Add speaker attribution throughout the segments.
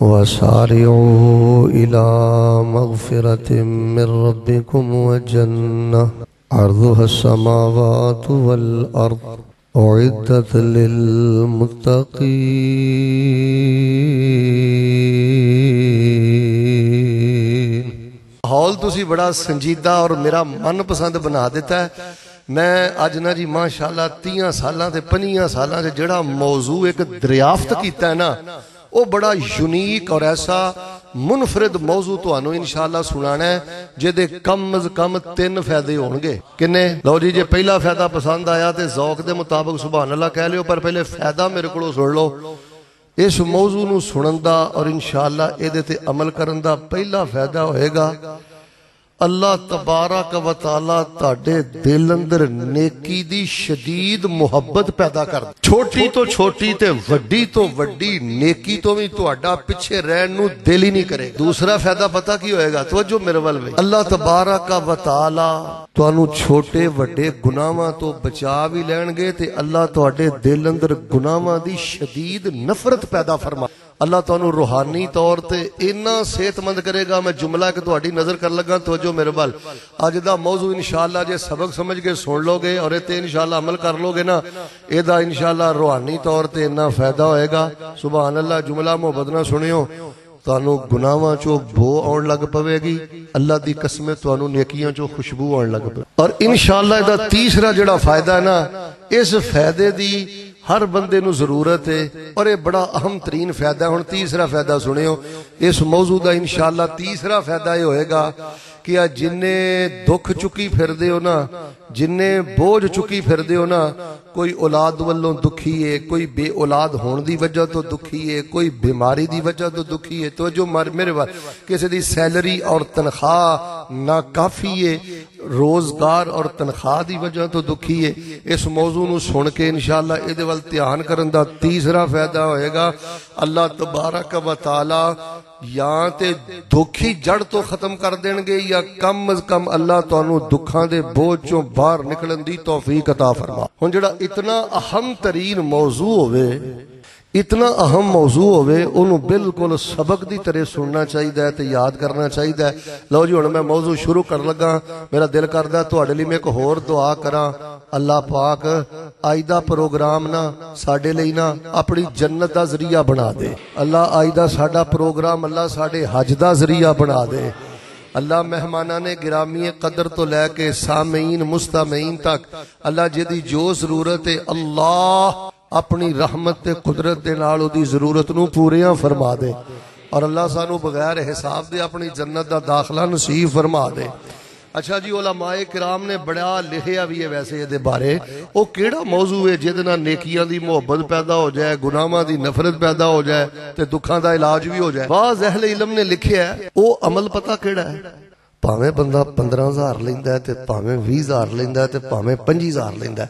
Speaker 1: وسارعوا مغفرة من ربكم وجنة عرضها السماوات للمتقين hall तुम बड़ा संजीदा और मेरा पसंद बना दिता है मैं अज ना जी माशाला तीह साल से साल से जड़ा मौजू एक दरियाफ्त किया ना वह बड़ा यूनीक और ऐसा मुनफरिद मौजू तो इन शाला सुना है जिदे कम अज कम तीन फायदे हो गए किन्ने लो जी जे पहला फायदा पसंद आया तो जौक के मुताबिक सुबह अला कह लियो पर पहले फायदा मेरे को सुन लो इस मौजू न सुन का और इन शाला अमल कर पहला फायदा होएगा अल्लाह तबारा कवता दिल अंदर नेकी की शदीद मुहबत पैदा कर छोटी तो छोटी ते वड़ी तो वड़ी नेकी तो भी थोड़ा पिछे रहन दिल ही नहीं करेगा दूसरा फायदा पता की होगा तो जो मेरे वाल अल्लाह तबारा का वताला छोटे वे गुनावा तो बचा भी लैन गए अल्लाह थोड़े तो दिल अंदर गुनावा की शदीद नफरत पैदा फरमा अल्लाह तुम तो रूहानी तौर पर इना सेहतमंद करेगा मैं जुमला एक थोड़ी तो नज़र कर लगा तो जो मेरे वाल अज का मौजू इनशाला जो सबक समझ के सुन लो लोगे और ये इनशाला अमल कर लो गे ना यदा इनशाला रूहानी तौर पर इन्ना फायदा होएगा सुबह अल्लाह जुमला मुहब्बत ना सुनियो ਤੁਹਾਨੂੰ गुनावा चो बो ਆਉਣ लग पवेगी अल्लाह की ਕਸਮ ਤੁਹਾਨੂੰ ਨੇਕੀਆਂ ਚੋਂ ਖੁਸ਼ਬੂ ਆਉਣ ਲੱਗ ਪਵੇ ਔਰ ਇਨਸ਼ਾਅੱਲਾ ਇਹਦਾ ਤੀਸਰਾ ਜਿਹੜਾ ਫਾਇਦਾ ਨਾ ਇਸ ਫਾਇਦੇ ਦੀ हर बंद जरूरत है और यह बड़ा अहम तरीन फायदा हम तीसरा फायदा सुनियो इस मौजूद का इनशाला तीसरा फायदा यह होगा कि आ जिन्हें दुख चुकी फिर ना जिन्हें बोझ चुकी फिर ना कोई औलाद वालों दुखी है कोई बे औलाद होने की वजह तो दुखी है कोई बीमारी की वजह तो दुखी है तो जो मर मेरे ਵੱਲ किसी की सैलरी और ਤਨਖਾਹ ना काफ़ी है रोजगार और तनख्वाह की वजह तो दुखी है इस मौजू न सुन के इनशाला ये वाल ध्यान कर तीसरा फायदा होएगा अल्लाह दोबारा का तला या तो दुखी जड़ तो खत्म कर देंगे या कम अज कम अल्लाह तुम दुखा के बोझ चो बहर निकलन की तोफीक अता फरमा हूँ जरा इतना अहम तरीन मौजू होवे इतना अहम मौजू हो बिल्कुल सबक की तरह सुनना चाहिए तो याद करना चाहिए लो जी हूँ मैं मौजू शुरू कर लगा मेरा दिल करता थोड़े मैं एक होर दुआ करा अल्लाह पाक अज का प्रोग्राम ना साढ़े ना अपनी जन्नत का जरिया बना दे अल्लाह अज का साडा प्रोग्राम अल्लाह साढ़े हज का जरिया बना दे अल्लाह मेहमाना ने गिरामी कदर तो लैके सामीन मुस्तमीन तक अल्लाह जी जो जरूरत है अल्लाह अपनी रहमत कुदरत जरूरत न पूरियां फरमा दे और अल्लाह सानू बगैर हिसाब दे अपनी जन्नत का दाखला नसीब फरमा दे ਅੱਛਾ ਜੀ ਉਲਮਾਏ کرام ਨੇ ਬੜਾ ਲਿਖਿਆ ਵੀ ਹੈ ਵੈਸੇ ਇਹਦੇ ਬਾਰੇ ਉਹ ਕਿਹੜਾ ਮੌਜੂ ਹੈ ਜਿਹਦੇ ਨਾਲ ਨੇਕੀਆਂ ਦੀ ਮੁਹੱਬਤ ਪੈਦਾ ਹੋ ਜਾਏ ਗੁਨਾਹਾਂ ਦੀ ਨਫ਼ਰਤ ਪੈਦਾ ਹੋ ਜਾਏ ਤੇ ਦੁੱਖਾਂ ਦਾ ਇਲਾਜ ਵੀ ਹੋ ਜਾਏ ਬਾਜ਼ ਅਹਲ ਇਲਮ ਨੇ ਲਿਖਿਆ ਉਹ ਅਮਲ ਪਤਾ ਕਿਹੜਾ ਹੈ ਭਾਵੇਂ ਬੰਦਾ 15000 ਲੈਂਦਾ ਤੇ ਭਾਵੇਂ 20000 ਲੈਂਦਾ ਤੇ ਭਾਵੇਂ 25000 ਲੈਂਦਾ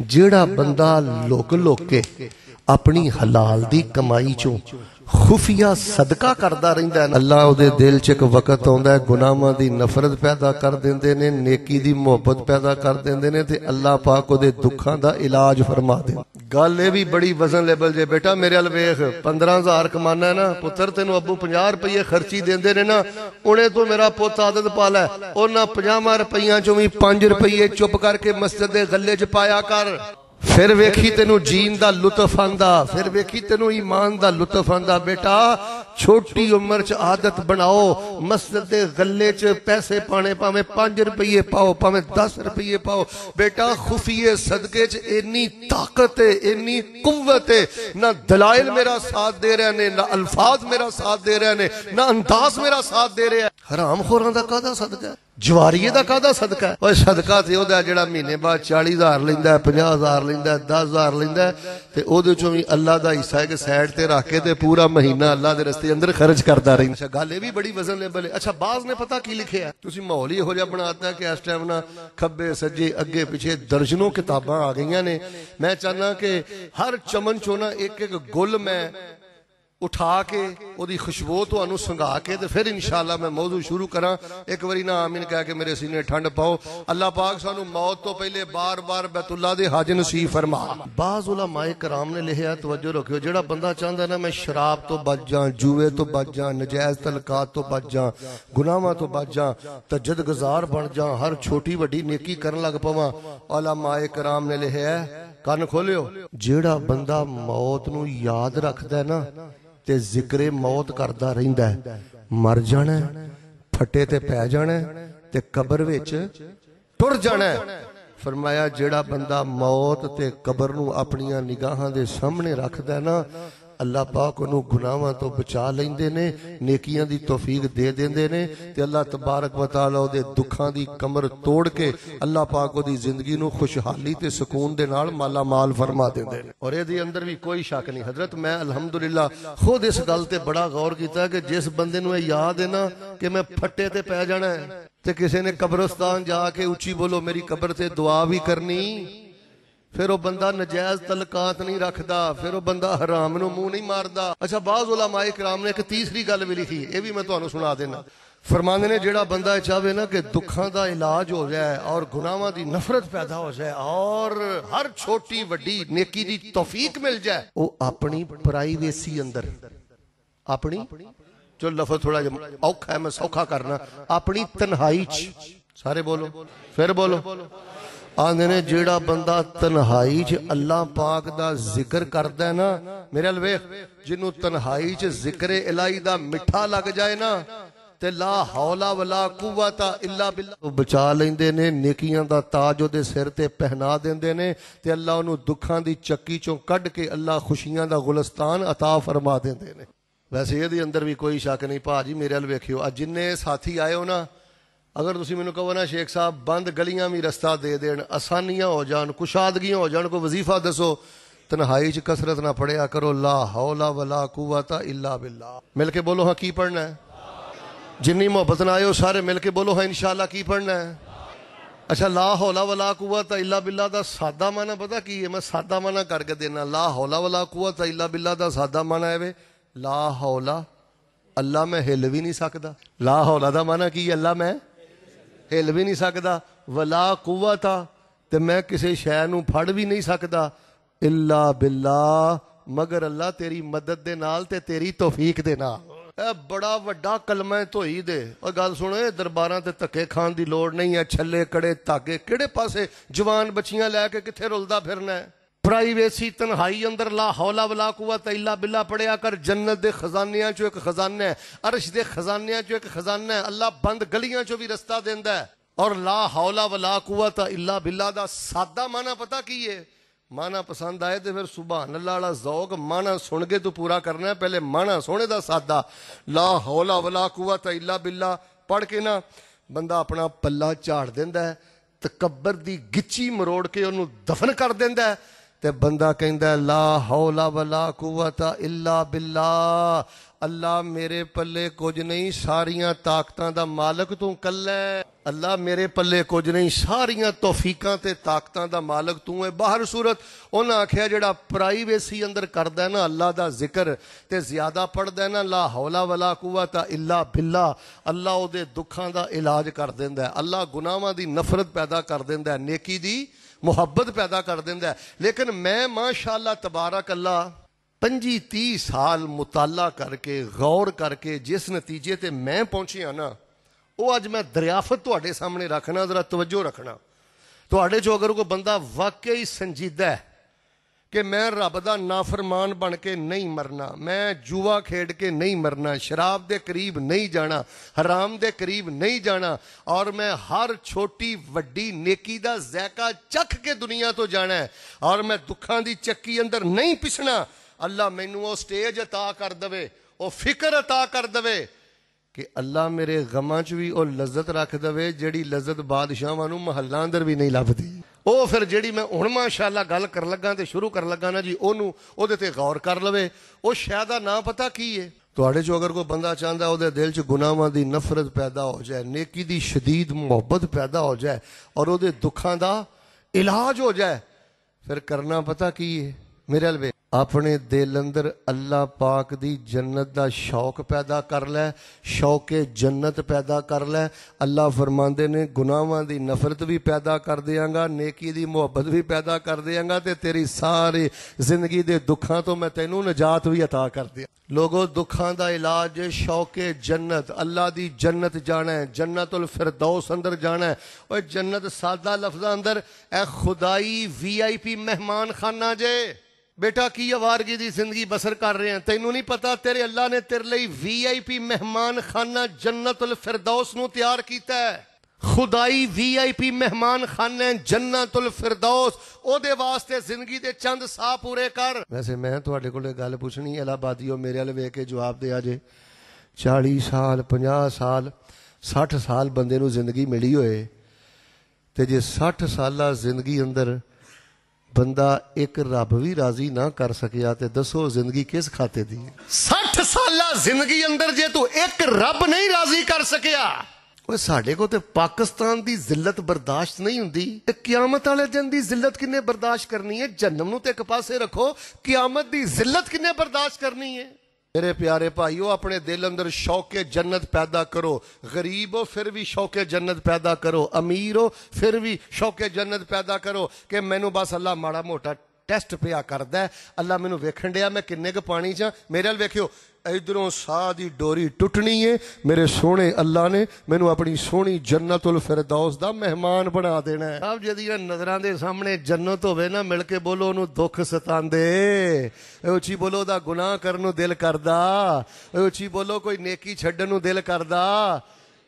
Speaker 1: ਜਿਹੜਾ ਬੰਦਾ ਲੋਕ ਲੋਕੇ ਆਪਣੀ ਹਲਾਲ ਦੀ ਕਮਾਈ ਚੋਂ खुफिया सदका करता रहा अल्लाह दिल च एक वकत आ गुनावा की नफरत पैदा कर देंगे ने नेकी की मुहबत पैदा कर देंगे ने अल्लाह पाक ओके दुखा का इलाज फरमा दे गल भी बड़ी वजन लेबल जे बेटा मेरे अल वेख पंद्रह हजार कमाना है ना पुत्र तेन अबू पंजा रुपये खर्ची देंगे ने ना उन्हें तो मेरा पुत आदत पा लंजा रुपये चो भी पांच रुपये चुप करके मस्जिद के गले च पाया कर फिर वेखी तेन जीन का लुत्फ आंदा फिर वेखी तेन ईमान का लुत्फ आंदा बेटा छोटी उम्र च आदत बनाओ मस्जिद गले च पैसे पाने भावे पांच रुपये पाओ भावे दस रुपये पाओ बेटा खुफिए सदके च इनी ताकत है इनी कुत है ना दलाइल मेरा साथ दे रहे ने ना अल्फाज मेरा साथ दे रहे ने ना अंदाज मेरा साथ दे रहा है हराम खोर का सदका जवारीए का कहदा सदका है सदका तो जो महीने बाद चाली हज़ार लेंदा पाँह हज़ार लेंदा दस हज़ार लेंदा तो वो भी अल्लाह का हिस्सा है कि सैड रख के पूरा महीना अल्लाह के रस्ते अंदर खर्च करता रही अच्छा गल भी बड़ी वजन ले बले अच्छा बाज ने पता की लिखे है तुम माहौल ही योजा बनाता कि इस टाइम ना खब्बे सज्जे अगे पिछे दर्जनों किताबा आ गई ने मैं चाहना कि हर चमन चो ना एक एक गुल मैं उठा के ओरी खुशबू तुम संघा के फिर इनशाला मैं मौजू शुरू करा एक बारी ना आमिन कह के मेरे सीने ठंड पाओ अल्लाह पाक सू मौत तो पहले बार बार बैतुल्ला दे हज नसी फरमा बाजूला माइक राम ने लिखा तवजो रखियो जेड़ा बंदा चाहता ना मैं शराब तो बच जा जुए तो बच जा नजैज तलका तो बच जा गुनावा तो बच जा तजद गुजार बन जा हर छोटी वीडी नेकी कर लग पवान अला माइक राम ने लिखे है कन खोलो जेड़ा बंदा मौत नाद रखता है ना ਤੇ ਜ਼ਿਕਰੇ ਮੌਤ ਕਰਦਾ ਰਹਿੰਦਾ ਮਰ ਜਾਣਾ ਫੱਟੇ ਤੇ ਪੈ ਜਾਣਾ ਤੇ ਕਬਰ ਵਿੱਚ ਟੁਰ ਜਾਣਾ ਫਰਮਾਇਆ ਜਿਹੜਾ ਬੰਦਾ ਮੌਤ ਤੇ ਕਬਰ ਨੂੰ ਆਪਣੀਆਂ ਨਿਗਾਹਾਂ ਦੇ ਸਾਹਮਣੇ ਰੱਖਦਾ ਨਾ अल्लाह पाक ओनू गुनाहों तो बचा लेंदे ने नेकिया की तोफीक दे देंगे ने अला तबारक बताल दुखा की कमर तोड़ के अल्लाह पाक जिंदगी खुशहाली से सुून के माला माल फरमा देंगे और ये अंदर भी कोई शक नहीं हजरत मैं अलहमद खुद इस गल से बड़ा गौर किया कि जिस बंद याद है ना कि मैं फटे ते पै जाना है किसी ने कब्रस्तान जाके उची बोलो मेरी कब्र से दुआ भी करनी ਫਿਰ ਉਹ ਬੰਦਾ ਨਜਾਇਜ਼ ਤਲਕਾਤ ਨਹੀਂ ਰੱਖਦਾ ਫਿਰ ਉਹ ਬੰਦਾ ਹਰਾਮ ਨੂੰ ਮੂੰਹ ਨਹੀਂ ਮਾਰਦਾ ਅੱਛਾ ਬਾਜ਼ ਉਲਮਾਏ کرام ਨੇ ਇੱਕ ਤੀਸਰੀ ਗੱਲ ਵੀ ਲਿਖੀ ਇਹ ਵੀ ਮੈਂ ਤੁਹਾਨੂੰ सुना देना फरमान ने जोड़ा बंदा चाहे ना कि दुखा का इलाज हो जाए और गुनाहों की नफरत पैदा हो जाए और हर छोटी वड्डी नेकी की तोफीक मिल जाए वो अपनी प्राइवेसी अंदर अपनी जो लफज थोड़ा जहा औखा है मैं सौखा करना अपनी तन्हाई सारे बोलो फिर बोलो ਆਂਦੇ ਨੇ ਜਿਹੜਾ ਬੰਦਾ ਤਨਹਾਈ 'ਚ ਅੱਲਾ ਪਾਕ ਦਾ ਜ਼ਿਕਰ ਕਰਦਾ ਨਾ ਮੇਰੇ ਵੱਲ ਵੇਖ ਜਿਹਨੂੰ ਤਨਹਾਈ 'ਚ ਜ਼ਿਕਰੇ ਇਲਾਹੀ ਦਾ ਮਿੱਠਾ ਲੱਗ ਜਾਏ ਨਾ ਤੇ ਲਾ ਹੌਲਾ ਵਲਾ ਕੁਵਤਾ ਇਲਾ ਬਿੱਲਾ ਉਹ ਬਚਾ ਲੈਂਦੇ ਨੇ ਨੇਕੀਆਂ ਦਾ ਤਾਜ ਉਹਦੇ ਸਿਰ ਤੇ ਪਹਿਨਾ ਦਿੰਦੇ ਨੇ ਤੇ ਅੱਲਾ ਉਹਨੂੰ ਦੁੱਖਾਂ ਦੀ ਚੱਕੀ 'ਚੋਂ ਕੱਢ ਕੇ ਅੱਲਾ ਖੁਸ਼ੀਆਂ ਦਾ ਗੁਲਸਤਾਨ ਅਤਾ ਫਰਮਾ ਦਿੰਦੇ ਨੇ ਵੈਸੇ ਇਹਦੇ ਅੰਦਰ ਵੀ ਕੋਈ ਸ਼ੱਕ ਨਹੀਂ ਭਾਜੀ ਮੇਰੇ ਵੱਲ ਵੇਖਿਓ ਅੱਜ ਜਿੰਨੇ ਸਾਥੀ ਆਏ ਹੋ ਨਾ अगर तुम मैं कहो ना शेख साहब बंद गलियां भी रस्ता दे देन आसानिया हो जान कुशादगियां हो जान कोई वजीफा दसो तनहाई च कसरत ना पढ़िया करो ला हौला वला कुता इला बिल्ला मिल के बोलो हाँ की पढ़ना है जिनी मोहब्बत ना आयो सारे मिल के बोलो हाँ इनशाला की पढ़ना है अच्छा ला हौला वाला वला तो इला बिल्ला का सादा माना पता की है मैं सादा माना करके देना ला हौला वाला वला तो इला बिल्ला का सादा माना है वे ला हौला अल्लाह मैं हिल भी नहीं सकता ला हौला का माना की अल्लाह मैं ਹਿਲ ਵੀ ਨਹੀਂ ਸਕਦਾ ਵਲਾ ਕੁਵਤਾ ਤੇ ਮੈਂ ਕਿਸੇ ਸ਼ੈ ਨੂੰ ਫੜ ਵੀ ਨਹੀਂ ਸਕਦਾ ਇਲਾ ਬਿੱਲਾ ਮਗਰ ਅੱਲਾ ਤੇਰੀ ਮਦਦ ਦੇ ਨਾਲ ਤੇ ਤੇਰੀ ਤੌਫੀਕ ਦੇ ਨਾਲ ਇਹ ਬੜਾ ਵੱਡਾ ਕਲਮਾ ਧੋਈ ਦੇ ਉਹ ਗੱਲ ਸੁਣੋ ਇਹ ਦਰਬਾਰਾਂ ਤੇ ਧੱਕੇ ਖਾਣ ਦੀ ਲੋੜ ਨਹੀਂ ਹੈ ਛੱਲੇ ਕੜੇ ਧਾਗੇ ਕਿਹੜੇ ਪਾਸੇ ਜਵਾਨ ਬੱਚੀਆਂ ਲੈ ਕੇ ਕਿੱਥੇ ਰੁਲਦਾ ਫਿਰਨਾ ਹੈ प्राइवेसी तनहाई अंदर ला हौला बला कुआ तैला बिला पढ़िया कर जन्नत के खजानिया चो एक खजाना है अरश के खजानिया चो एक खजाना है अल्लाह बंद गलिया चो भी रस्ता देंदा है और ला हौला बला कुआ ता इला बिला दा सादा माना पता की है माना पसंद आए तो फिर सुबह नला जौक माना सुन के तू पूरा करना है पहले माना सोने दा सादा ला हौला बला कुआ ता इला बिला पढ़ के ना बंदा अपना पला झाड़ देंद्र तकबर की गिची मरोड़ के ओनू दफन कर देंद्र ਤੇ ਬੰਦਾ ਕਹਿੰਦਾ ਲਾ ਹੌਲਾ ਵਲਾ ਕੁਵਤਾ ਇਲਾ ਬਿੱਲਾ ਅੱਲਾ ਮੇਰੇ ਪੱਲੇ ਕੁਝ ਨਹੀਂ ਸਾਰੀਆਂ ਤਾਕਤਾਂ ਦਾ ਮਾਲਕ ਤੂੰ ਕੱਲਾ ਅੱਲਾ ਮੇਰੇ ਪੱਲੇ ਕੁਝ ਨਹੀਂ ਸਾਰੀਆਂ ਤੌਫੀਕਾਂ ਤੇ ਤਾਕਤਾਂ ਦਾ ਮਾਲਕ ਤੂੰ ਹੈ ਬਾਹਰ ਸੂਰਤ ਉਹਨਾਂ ਆਖਿਆ ਜਿਹੜਾ ਪ੍ਰਾਈਵੇਸੀ ਅੰਦਰ ਕਰਦਾ ਨਾ ਅੱਲਾ ਦਾ ਜ਼ਿਕਰ ਤੇ ਜ਼ਿਆਦਾ ਪੜਦਾ ਨਾ ਲਾ ਹੌਲਾ ਵਲਾ ਕੁਵਤਾ ਇਲਾ ਬਿੱਲਾ ਅੱਲਾ ਉਹਦੇ ਦੁੱਖਾਂ ਦਾ ਇਲਾਜ ਕਰ ਦਿੰਦਾ ਅੱਲਾ ਗੁਨਾਹਾਂ ਦੀ ਨਫ਼ਰਤ ਪੈਦਾ ਕਰ ਦਿੰਦਾ ਨੇਕੀ ਦੀ मुहब्बत पैदा कर देंदा लेकिन मैं माशाला तबारा कला पी ती साल मुताला करके गौर करके जिस नतीजे ते मैं पहुंची हाँ ना वो अज मैं दरियाफत तो सामने रखना जरा तवज्जो रखना तो चो अगर कोई बंदा वाकई संजीदा है ਕਿ ਮੈਂ ਰੱਬ ਦਾ ਨਾਫਰਮਾਨ ਬਣ ਕੇ ਨਹੀਂ ਮਰਨਾ ਮੈਂ ਜੂਆ ਖੇਡ ਕੇ ਨਹੀਂ ਮਰਨਾ ਸ਼ਰਾਬ ਦੇ ਕਰੀਬ ਨਹੀਂ ਜਾਣਾ ਹਰਾਮ ਦੇ ਕਰੀਬ ਨਹੀਂ ਜਾਣਾ ਔਰ ਮੈਂ ਹਰ ਛੋਟੀ ਵੱਡੀ ਨੇਕੀ ਦਾ ਜ਼ਾਇਕਾ ਚੱਖ ਕੇ ਦੁਨੀਆ ਤੋਂ ਜਾਣਾ ਔਰ ਮੈਂ ਦੁੱਖਾਂ ਦੀ ਚੱਕੀ ਅੰਦਰ ਨਹੀਂ ਪਿਸਣਾ ਅੱਲਾ ਮੈਨੂੰ ਉਹ ਸਟੇਜ عطا ਕਰ ਦਵੇ ਉਹ ਫਿਕਰ عطا ਕਰ ਦਵੇ कि अल्लाह मेरे गमां च भी लज्जत रख दे जी लज्जत बादशाह महल अंदर भी नहीं लभती वो फिर जी मैं हूँ माशाला गल कर लगा तो शुरू कर लगा ना जी ओनू गौर कर ले वह शायद ना पता की है थोड़े चो अगर कोई बंदा चाहता वह दिल च गुनावान की नफरत पैदा हो जाए नेकी की शदीद मुहब्बत पैदा हो जाए और दुखा का इलाज हो जाए फिर करना पता की है मेरे अलवे अपने दिल अंदर अल्लाह पाक की जन्नत का शौक पैदा कर लै शौके जन्नत पैदा कर लै अला फरमांदे ने गुनाहों की नफरत भी पैदा कर देंगा नेकी की मुहब्बत भी पैदा कर देंगा तो तेरी सारी जिंदगी दे दुखों तो मैं तेनों नजात भी अता कर दिया लोगों दुखों का इलाज शौके जन्नत अल्लाह की जन्नत जाना है जन्नत उल फिरदौस अंदर जाना है और जन्नत सादा लफजा अंदर ए खुदाई वी आई पी मेहमान खाना जे बेटा की की जिंदगी बसर कर रहे हैं तेनों नहीं पता तेरे अल्लाह ने तेरे लिए वी आई पी मेहमान खाना जन्नत उल फिरदौस न्यार किया है खुदाई वी आई पी मेहमान खाने जन्नत उल फिरदौस वास्ते जिंदगी दे चंद सा पूरे कर वैसे मैं थोड़े को गल पूछनी अलाबादी मेरे वाले वे के जवाब दे आज चालीस साल पाँ साल सठ साल बंदे जिंदगी मिली होए तो जे सठ साल जिंदगी अंदर ਬੰਦਾ ਇੱਕ ਰੱਬ ਵੀ ਰਾਜ਼ੀ ਨਾ ਕਰ ਸਕਿਆ ਤੇ ਦੱਸੋ ਜ਼ਿੰਦਗੀ ਕਿਸ ਖਾਤੇ ਦੀ ਹੈ 60 ਸਾਲਾ ਜ਼ਿੰਦਗੀ ਅੰਦਰ ਜੇ ਤੂੰ ਇੱਕ ਰੱਬ ਨਹੀਂ ਰਾਜ਼ੀ ਕਰ ਸਕਿਆ ਓਏ ਸਾਡੇ ਕੋ ਤੇ ਪਾਕਿਸਤਾਨ ਦੀ ਜ਼ਿਲਤ ਬਰਦਾਸ਼ਤ ਨਹੀਂ ਹੁੰਦੀ ਤੇ ਕਿਆਮਤ ਵਾਲੇ ਦਿਨ ਦੀ ਜ਼ਿਲਤ ਕਿੰਨੇ ਬਰਦਾਸ਼ਤ ਕਰਨੀ ਹੈ ਜਨਮ ਨੂੰ ਤੇ ਇੱਕ ਪਾਸੇ ਰੱਖੋ ਕਿਆਮਤ ਦੀ ਜ਼ਿਲਤ ਕਿੰਨੇ ਬਰਦਾਸ਼ਤ ਕਰਨੀ ਹੈ मेरे प्यारे भाईओ अपने दिल अंदर शौक जन्नत पैदा करो गरीब हो फिर भी शौक जन्नत पैदा करो अमीर हो फिर भी शौक जन्नत पैदा करो कि मैनू बस अल्लाह माड़ा मोटा ਟੈਸਟ ਪਿਆ ਕਰਦਾ ਅੱਲਾ ਮੈਨੂੰ ਵੇਖਣ ਡਿਆ ਮੈਂ ਕਿੰਨੇ ਕੁ ਪਾਣੀ 'ਚ ਮੇਰੇ ਨਾਲ ਵੇਖਿਓ ਇਧਰੋਂ ਸਾਹ ਦੀ ਡੋਰੀ ਟੁੱਟਣੀ ਏ ਮੇਰੇ ਸੋਹਣੇ ਅੱਲਾ ਨੇ ਮੈਨੂੰ ਆਪਣੀ ਸੋਹਣੀ ਜੰਨਤੁਲ ਫਿਰਦੌਸ ਦਾ ਮਹਿਮਾਨ ਬਣਾ ਦੇਣਾ ਹੈ ਆਪ ਜਿਹਦੀਆਂ ਨਜ਼ਰਾਂ ਦੇ ਸਾਹਮਣੇ ਜੰਨਤ ਹੋਵੇ ਨਾ ਮਿਲ ਕੇ ਬੋਲੋ ਉਹਨੂੰ ਦੁੱਖ ਸਤਾਉਂਦੇ ਉੱਚੀ ਬੋਲੋ ਦਾ ਗੁਨਾਹ ਕਰਨ ਨੂੰ ਦਿਲ ਕਰਦਾ ਉੱਚੀ ਬੋਲੋ ਕੋਈ ਨੇਕੀ ਛੱਡਣ ਨੂੰ ਦਿਲ ਕਰਦਾ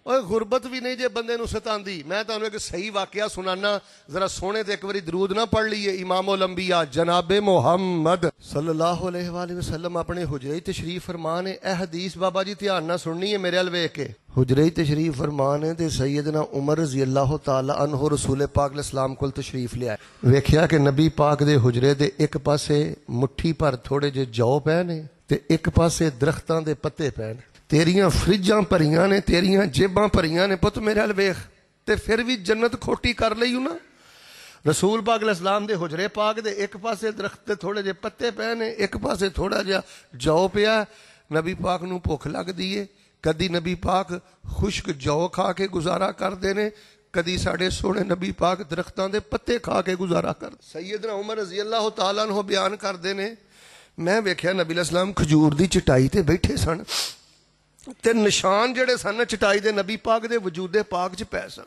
Speaker 1: ਓਏ ਗੁਰਬਤ ਵੀ ਨਹੀਂ ਜੇ ਬੰਦੇ ਨੂੰ ਸਤਾਉਂਦੀ ਮੈਂ ਤੁਹਾਨੂੰ ਇੱਕ ਸਹੀ ਵਾਕਿਆ ਸੁਣਾਣਾ ਜ਼ਰਾ ਸੋਹਣੇ ਤੇ ਇੱਕ ਵਾਰੀ ਦਰੂਦ ਨਾ ਪੜ ਲਈਏ ਇਮਾਮੁਲ ਅੰਬੀਆ ਜਨਾਬੇ ਮੁਹੰਮਦ ਸੱਲੱਲਾਹੁ ਅਲੈਹਿ ਵਾਲਿ ਵਸੱਲਮ ਆਪਣੇ ਹੁਜਰੇ ਤਸ਼ਰੀਫ ਫਰਮਾਨ ਹੈ ਇਹ ਹਦੀਸ ਬਾਬਾ ਜੀ ਧਿਆਨ ਨਾਲ ਸੁਣਨੀ ਹੈ ਮੇਰੇ ਵੱਲ ਵੇਖ ਕੇ ਹੁਜਰੇ ਤਸ਼ਰੀਫ ਫਰਮਾਨ ਹੈ ਤੇ ਸੈਯਦਨਾ ਉਮਰ ਰਜ਼ੀ ਅੱਲਾਹੁ ਤਾਲਾ ਅਨਹੁ ਰਸੂਲ ਪਾਕ ਅਲੈਹਿਸਲਾਮ ਕੋਲ ਤਸ਼ਰੀਫ ਲਿਆ ਵੇਖਿਆ ਕਿ ਨਬੀ ਪਾਕ ਦੇ ਹੁਜਰੇ ਦੇ ਇੱਕ ਪਾਸੇ ਮੁੱਠੀ ਭਰ ਥੋੜੇ ਜਿਹੇ ਜੌ ਪਏ ਨੇ ਤੇ ਇੱਕ ਪਾਸੇ ਦਰਖਤਾਂ ਦੇ ਪੱਤੇ ਪਏ ਨੇ तेरिया फ्रिजा भरिया ने तेरिया जेबा भरिया ने पुत मेरे हल वेख तो फिर भी जन्नत खोटी कर ली ना रसूल पाग इस्लाम के हजरे पाग दे एक पासे दरख्त थोड़े जे पत्ते पे ने एक पास थोड़ा जहा जौ पिया नबी पाक भुख लगती है कभी नबी पाक खुशक जौ खा के गुजारा करते ने कदी साढ़े सोने नबी पाक दरख्तों के पत्ते खा के गुजारा कर सईद ना उमर रजी अल्लाह तला बयान करते ने मैं वेख्या नबी असलाम खजूर की चटाई से बैठे सन ਤੇ ਨਿਸ਼ਾਨ ਜਿਹੜੇ ਸਨ ਚਟਾਈ ਦੇ ਨਬੀ ਪਾਕ ਦੇ ਵਜੂਦੇ ਪਾਕ 'ਚ ਪੈ ਸਨ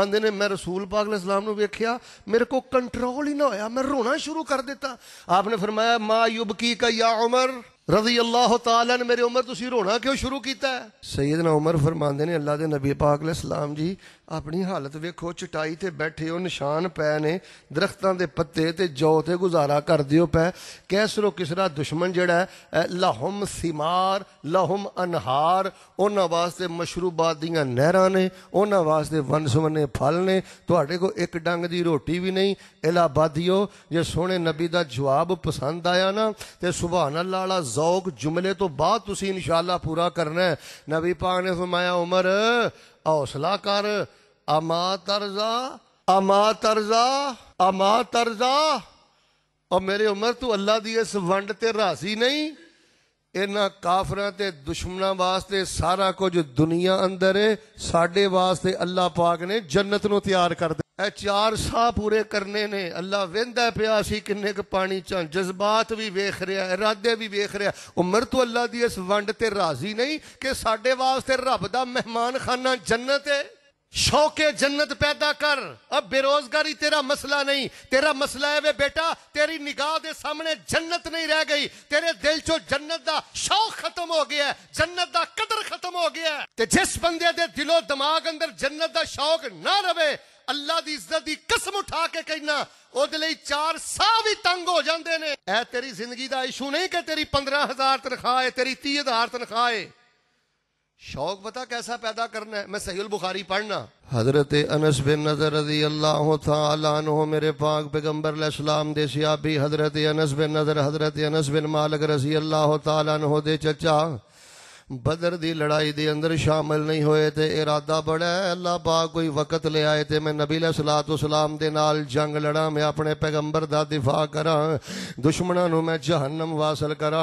Speaker 1: ਆਂਦੇ ਨੇ ਮੈਂ ਰਸੂਲ ਪਾਕ ਅਲੈਹਿਸਲਾਮ ਨੂੰ ਵੇਖਿਆ ਮੇਰੇ ਕੋ ਕੰਟਰੋਲ ਹੀ ਨਾ ਹੋਇਆ ਮੈਂ ਰੋਣਾ ਸ਼ੁਰੂ ਕਰ ਦਿੱਤਾ ਆਪਨੇ ਫਰਮਾਇਆ ਮਾ ਯੁਬਕੀ ਕਾ ਯਾ ਉਮਰ रजी अल्लाह तला ने मेरी उम्र तुम रोना क्यों शुरू किया है सैयद ना उमर फरमाते ने अल्लाह के नबी पाक सलाम जी अपनी हालत वेखो चटाई ते बैठे हो निशान पै ने दरख्तों के पत्ते ते जौ ते गुजारा कर दौ पै कैसरो किसरा दुश्मन जड़ा है लाहुम सिमार लाहुम अनहार उन्होंने वास्ते मशरूबात दिया नहर ने उन्होंने वास्ते वन सुवन्ने फल ने थोड़े को एक डंग की रोटी भी नहीं इलाबादियो जो सोने नबी का जवाब पसंद आया ना तो सुभाना लाला जौक जुमले तो बाद इनशाला पूरा करना है नबी पाक ने सुमाया उमर हौसला कर अमा तरजा अमा तरजा अमा तरजा और मेरे उम्र तू तो अल्लाह की इस वंड ते रासी नहीं इन्ह काफर दुश्मन वास्ते सारा कुछ दुनिया अंदर है साढ़े वास्ते अल्लाह पाक ने जन्नत न तैयार कर दे ए चार सह पूरे करने ने अल्लाह वेंद पिया किन्ने पानी चा जज्बात भी वेख रहा इरादे भी वेख रहा उम्र तू तो अला इस वंड ते राजी नहीं कि साढ़े वास्ते रब का मेहमान खाना जन्नत है शौक जन्नत पैदा कर अब बेरोजगारी तेरा मसला नहीं तेरा मसला है वे बेटा तेरी निगाह के सामने जन्नत नहीं रह गई तेरे दिल चो जन्नत का शौक खत्म हो गया है जन्नत का कदर खत्म हो गया ते जिस बंदे दे दिलो दिमाग अंदर जन्नत का शौक ना रवे अल्लाह की इज्जत की कसम उठा के कहना चार साह भी तंग हो जाते हैं ए तेरी जिंदगी का इशू नहीं कि तेरी पंद्रह हजार तनखा है तेरी तीह हजार तनखा है शौक पता कैसा पैदा करना है मैं सही बुखारी पढ़ना हजरत अनस बिन नजर रजी अल्लाह तहो मेरे पाक पैगम्बर सलाम दे सियाबी हजरत अनस बिन नजर हजरत अनस बिन मालक रजी अल्लाह तला दे चचा बदर की लड़ाई के अंदर शामिल नहीं हुए तो इरादा बड़ा है अल्लाह पा कोई वक़्त ले आए तो मैं नबीला सलाह तो सलाम के नाल जंग लड़ा मैं अपने पैगंबर का दिफा करा दुश्मनों मैं जहन्नम वासल करा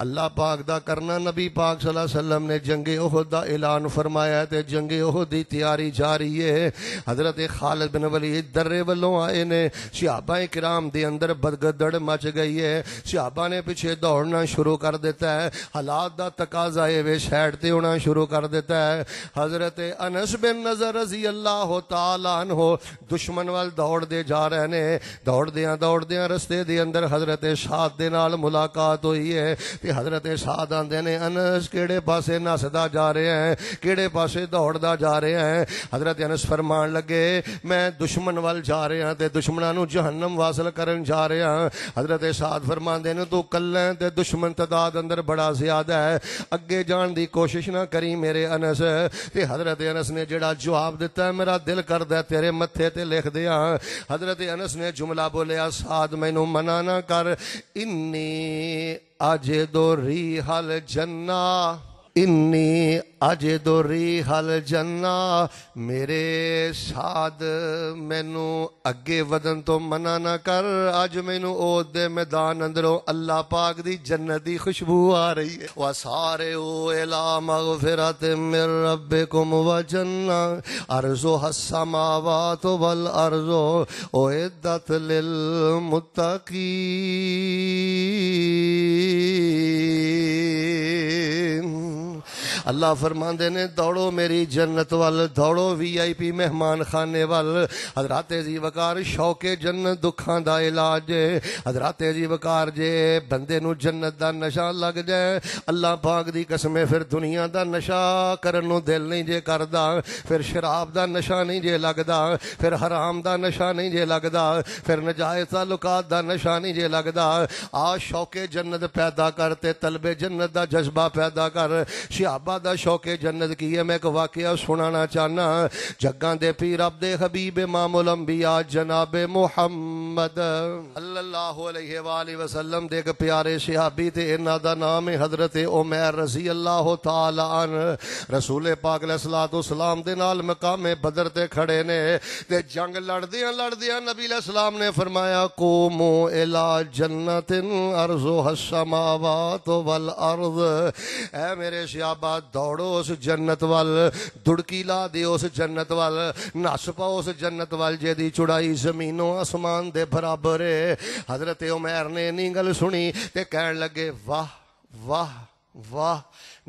Speaker 1: अल्लाह पाक का करना नबी पाक सलाह सलम ने जंगे ओहद का ऐलान फरमाया तो जंगे ओहद की तैयारी रही है हजरत खालिद बिन वली दर्रे वालों आए ने सिहाबा किराम के अंदर बदगदड़ मच गई है सिहाबा ने पिछे दौड़ना शुरू कर दिता है हालात का तकाजा है हुए शैड ते होना शुरू कर दिता है हजरत अनस बिन नजर रजी अल्लाह हो तन हो दुश्मन वाल दौड़ते जा रहे ने दौड़द्या दौड़द्या रस्ते के अंदर हजरत शाद के नाल मुलाकात हुई है तो हजरत शाद आते ने अनस किड़े पासे नसदा जा रहे हैं किड़े पासे दौड़ता जा रहे हैं हजरत अनस फरमान लगे मैं दुश्मन वाल जा रहा तो दुश्मनों जहनम वासिल कर जा रहा हजरत शाद फरमाते तू कल दुश्मन तादाद अंदर बड़ा ज्यादा है अगे ज जान की कोशिश ना करी मेरे अनस हजरत अनस ने जरा जवाब दिता मेरा दिल कर दरे मथे ते लिख दिया हजरत अनस ने जुमला बोलिया साध मैनू मना ना कर इन्नी अजे दो री हल जन्ना इन्नी दोरी हल जन्ना मेरे साध मैनू अगे वधन तो मना ना कर अज मैनू दे मैदान अंदरों अल्लाह पाक दी जन्नत दी खुशबू आ रही है वह सारे ओ एला मगफिरा ते मेरे रब्बे कुम व जन्ना अर्जो मावा तो वल अर्जो ओ इद्दत लिल मुत्तकी अल्लाह फरमान ने दौड़ो मेरी जन्नत वाल दौड़ो वी आई पी मेहमान खाने वाल हजरात जी वकार शौके जन्न दुखा का इलाज हजरात जी वकार जे बंदे जन्नत का नशा लग जाए अल्लाह पाक की कसमे फिर दुनिया का नशा करने दिल नहीं जे करता फिर शराब का नशा नहीं जे लगता फिर हराम का नशा नहीं जे लगता फिर नजायज तालुकात का नशा नहीं जे लगता आ शौके जन्नत पैदा कर ते तलबे जन्नत का जज्बा पैदा कर सियाबा बाबा का शौक जन्नत की है मैं एक वाकया सुनाना चाहना जगह दे पीर अब दे हबीब मामुल अंबिया जनाब मुहम्मद वसल्लम दे प्यारे सिहाबी ते इन्हां नाम है हजरत उमर रजी अल्लाह तआला अन रसूल पाक अलैहिस्सलातु वसलाम दे नाल मकामे बदर ते खड़े ने ते जंग लड़दियां लड़दियां नबी सलाम ने फरमाया कूमू इला जन्नतिन अर्जुहा समावात वल अर्ज ए मेरे सिहाबा ਦੌੜੋ ਉਸ ਜੰਨਤ ਵੱਲ ਦੁੜਕੀ ਲਾ ਦਿਓ ਉਸ ਜੰਨਤ ਵੱਲ ਨਸ ਪਾਓ ਉਸ ਜੰਨਤ ਵੱਲ ਜਿਹਦੀ ਚੁੜਾਈ ਜ਼ਮੀਨੋਂ ਅਸਮਾਨ ਦੇ ਬਰਾਬਰ ਹੈ ਹਜ਼ਰਤ ਉਮਰ ਨੇ ਨੀ ਗੱਲ ਸੁਣੀ ਤੇ ਕਹਿਣ ਲੱਗੇ ਵਾਹ ਵਾਹ वाह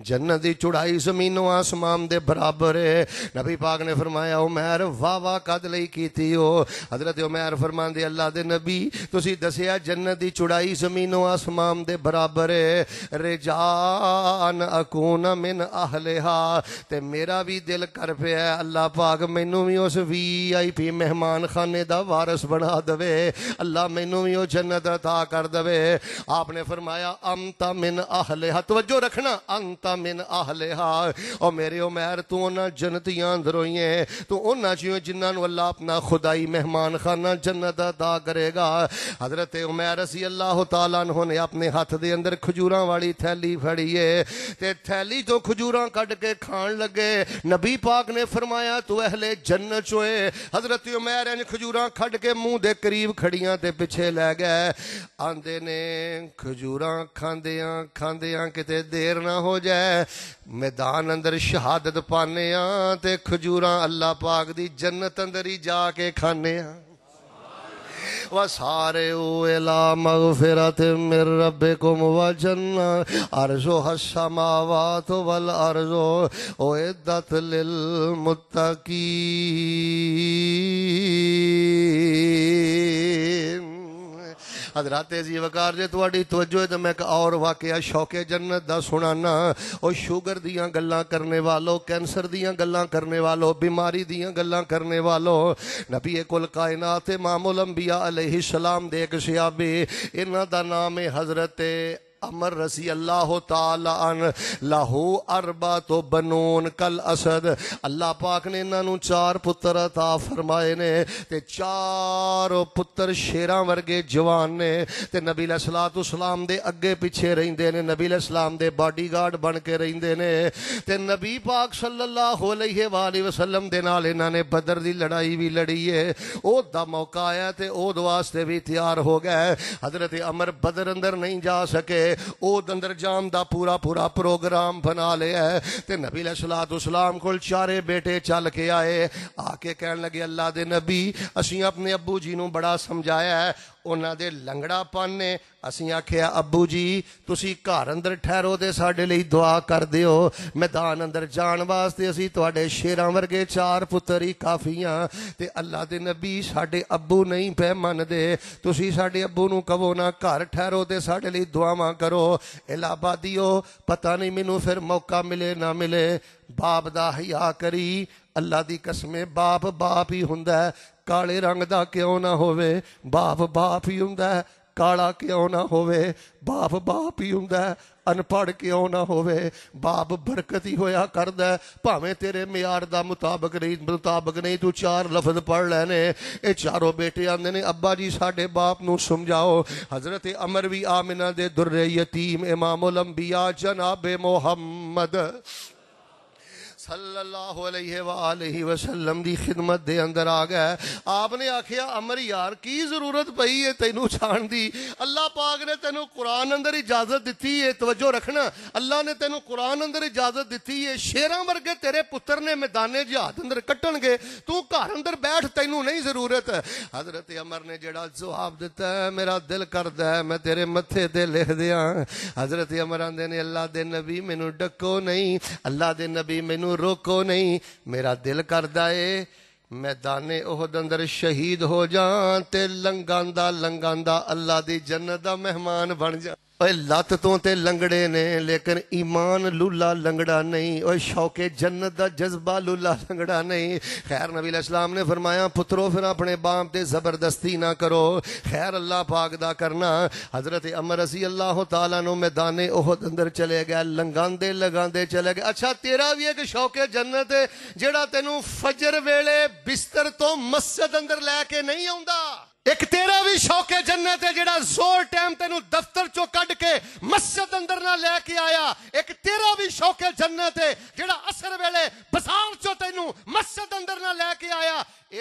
Speaker 1: जन्नत की चुड़ाई जमीनों आसमान के बराबर है नबी पाक ने फरमाया उमैर वाह वाह कद लई की हो हजरत उमैर दे अल्लाह दे नबी तुसी दसिया जन्नत की चुड़ाई जमीनों आसमान के बराबर है रेजान अकून मिन आहलेहा ते मेरा भी दिल कर पे है अल्लाह पाक मैनू भी उस वी आई पी मेहमान खाने का वारस बना दे अल्लाह मैनू भी वह जन्नत अता कर दे आपने फरमाया अमता मिन आहलेहा तवजो जो रखना अंता मिन आहलेहा और मेरे उमैर तू उन्होंने जन्नतियां अंदरों है तू उन्होंने जियो जिन्होंने अल्लाह अपना खुदाई मेहमान खाना जन्नत अदा करेगा हजरत उमैर असी अल्लाह तला ने अपने हथ के अंदर खजूर वाली थैली फड़ी है ते थैली तो खजूर कट के खान लगे नबी पाक ने फरमाया तू अहले जन्नत चोए हजरत उमैर इन खजूर खड़ के मूह के करीब खड़िया के पिछे लै गए आते ने खजूर खाद्या खाद्या कितने देर ना हो जाए मैदान अंदर शहादत पाने ते खजूर अल्लाह पाक दी जन्नत अंदर ही जाके खाने सारे ओ एला मग फेरा ते मेरे रबे घुम वन्ना अरजो हसा मावा तो वल अरजो ओ दत लिल मुत्ता की हजरात जीवकार जे थोड़ी तवजो तो मैं एक और वाकया शौके जन्नत का सुनाना और शुगर दियाँ गल् करने वालों कैंसर दियाँ गल् करने वालों बीमारी दियाँ गल् करने वालों नबी कुल कायनात मामूल अंबिया अलही सलाम देख सियाबी इन्हों का नाम है हजरत अमर रसी अल्लाह तन लाहो अरबा तो बनोन कल असद अल्लाह पाक ने इन्हों चार पुत्र अता फरमाए ने ते चार पुत्र शेर वर्गे जवान ने ते नबी तो सलाम के अगे पिछे रेंदे ने नबी सलाम के बॉडी गार्ड बन के रेंदे ने ते नबी पाक सल्लल्लाहु हो वाली वसलम के नाल इन्हां ने बदर दी लड़ाई भी लड़ी है ओदा मौका आया तो ओद वास्ते भी तैयार हो गया हजरत अमर बदर अंदर नहीं जा सके जाम का पूरा पूरा प्रोग्राम बना लिया है तो नबी सलाह तो सलाम को चारे बेटे चल के आए आके कह लगे अल्लाह दे नबी असी अपने अबू जी ने बड़ा समझाया है ਉਹਨਾਂ ਦੇ ਲੰਗੜਾਪਨ ਨੇ ਅਸੀਂ ਆਖਿਆ ਅੱਬੂ ਜੀ ਤੁਸੀਂ ਘਰ ਅੰਦਰ ਠਹਿਰੋ ਤੇ ਸਾਡੇ ਲਈ ਦੁਆ ਕਰ ਦਿਓ ਮੈਦਾਨ ਅੰਦਰ ਜਾਣ ਵਾਸਤੇ ਅਸੀਂ ਤੁਹਾਡੇ ਸ਼ੇਰਾਂ ਵਰਗੇ ਚਾਰ ਪੁੱਤਰ ਹੀ ਕਾਫੀਆਂ ਤੇ ਅੱਲਾ ਦੇ ਨਬੀ ਸਾਡੇ ਅੱਬੂ ਨਹੀਂ ਪੈ ਮੰਨਦੇ ਤੁਸੀਂ ਸਾਡੇ ਅੱਬੂ ਨੂੰ ਕਹੋ ਨਾ ਘਰ ਠਹਿਰੋ ਤੇ ਸਾਡੇ ਲਈ ਦੁਆਵਾਂ ਕਰੋ ਇਲਾਬਾਦੀਓ ਪਤਾ ਨਹੀਂ ਮੈਨੂੰ ਫਿਰ ਮੌਕਾ ਮਿਲੇ ਨਾ ਮਿਲੇ ਬਾਪ ਦਾ ਹਿਆ ਕਰੀ ਅੱਲਾ ਦੀ ਕਸਮੇ ਬਾਪ ਬਾਪ ਹੀ ਹੁੰਦਾ काले रंग का क्यों ना हो बाप बाप ही हूँ कला क्यों ना हो बाप बाप ही हूँ अनपढ़ क्यों ना हो बाप बरकत ही होया कर भावें तेरे म्यार मुताबक नहीं मुताबक नहीं तू चार लफज पढ़ लेने ये चारों बेटे आते ने अबा जी साढ़े बाप न समझाओ हजरत अमर भी आमिना दे दुर्रे यतीम इमामो लंबिया जनाबे मोहम्मद मैदान जहाद अंदर कट्ट गए तू घर अंदर बैठ तेन नहीं जरूरत हजरत अमर ने जरा जवाब दिता मेरा दिल कर दैं तेरे मथे ते लिख दया हजरत अमर आंदे ने अल्लाह दे नबी मेनू डको नहीं अल्लाह दे नबी मेनू ਰੋਕੋ ਨਹੀਂ ਮੇਰਾ ਦਿਲ ਕਰਦਾ ਏ ਮੈਦਾਨੇ ਉਹਦ ਅੰਦਰ ਸ਼ਹੀਦ ਹੋ ਜਾਂ ਤੇ ਲੰਗਾਂਦਾ ਲੰਗਾਂਦਾ ਅੱਲਾ ਦੀ ਜੰਨਤ ਦਾ ਮਹਿਮਾਨ ਬਣ ਜਾ लत तो लंगड़े ने लेकिन ईमान लूला लंगड़ा नहीं और शौके जन्नत का जज्बा लूला लंगड़ा नहीं खैर नबी इस्लाम ने फरमाया पुत्रो फिर अपने बाप से जबरदस्ती ना करो खैर अल्लाह पाक दा करना हजरत अमर असी अल्लाह तला मैदान ओह अंदर चले गए लंघाते लगाते चले गए अच्छा तेरा भी एक शौके जन्नत है जेड़ा तेन फजर वेले बिस्तर तो मस्जिद अंदर लैके नहीं आता ਇੱਕ ਤੇਰਾ ਵੀ ਸ਼ੌਕ ਹੈ ਜੰਨਤ ਹੈ ਜਿਹੜਾ ਜ਼ੋਰ ਟਾਈਮ ਤੈਨੂੰ ਦਫ਼ਤਰ ਚੋਂ ਕੱਢ ਕੇ ਮਸਜਿਦ ਅੰਦਰ ਨਾ ਲੈ ਕੇ ਆਇਆ ਇੱਕ ਤੇਰਾ ਵੀ ਸ਼ੌਕ ਹੈ ਜੰਨਤ ਹੈ ਜਿਹੜਾ ਅਸਰ ਵੇਲੇ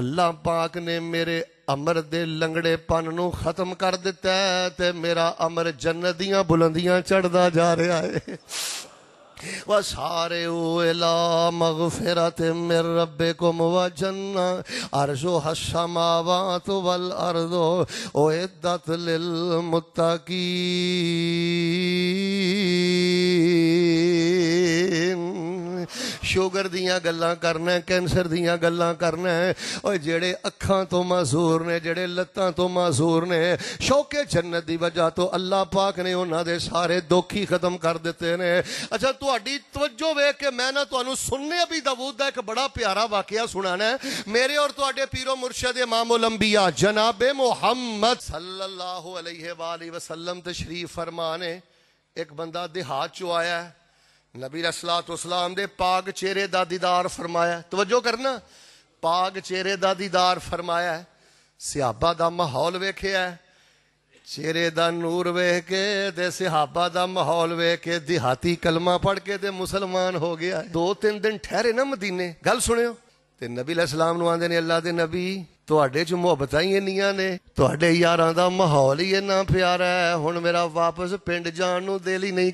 Speaker 1: अल्लाह पाक ने मेरे अमर दे लंगड़े पन ਨੂੰ ਖਤਮ ਕਰ ਦਿੱਤਾ ਤੇ ਮੇਰਾ ਅਮਰ ਜੰਨਤ ਦੀਆਂ ਬੁਲੰਦੀਆਂ ਚੜਦਾ ਜਾ ਰਿਹਾ ਹੈ व सारे मेरे रबे मिर रब्बे को मुआ जन्ना अर्जो वल अर्दो ओ इद्दत लिल की शुगर दल करना कैंसर दल करना है और जेड़े अखा तो मासूर ने जेड़े लत्तों तो मासूर ने शौके जन्नत की वजह तो अल्लाह पाक ने उन्होंने सारे दुख ही खत्म कर दते ने अच्छा थोड़ी तवजो वेख के मैं ना थोड़ा सुनने भी दबूद का एक बड़ा प्यारा वाक्य सुना है मेरे और थोड़े तो पीरों मुरशद मामोलंबिया जनाबे मुहम्मद सल्लाह वसलम तशरीफ फरमा ने एक बंदा देहात चो आया है नबी असलात उसलाम दे पाग चेहरे का दीदार फरमाया तवजो करना पाग चेहरे का दीदार फरमाया सिहाबा का माहौल वेख्या चेहरे का नूर वेख के दे सिहाबा का माहौल वेख के दिहाती कलमा पढ़ के मुसलमान हो गया दो तीन दिन ठहरे ना मदीने गल सुनो ਤੇ ਨਬੀ ਅਲੈਹਿਸਲਾਮ ਨੂੰ ਆਂਦੇ ਨੇ ਅੱਲਾ ਦੇ ਨਬੀ ਤੁਹਾਡੇ ਚ ਮੁਹੱਬਤਾਂ ਹੀ ਇੰਨੀਆਂ ਨੇ ਤੁਹਾਡੇ ਯਾਰਾਂ ਦਾ ਮਾਹੌਲ ਹੀ ਇੰਨਾ ਪਿਆਰਾ ਹੈ ਹੁਣ ਮੇਰਾ ਵਾਪਸ ਪਿੰਡ ਜਾਣ ਨੂੰ ਦਿਲ ਹੀ ਨਹੀਂ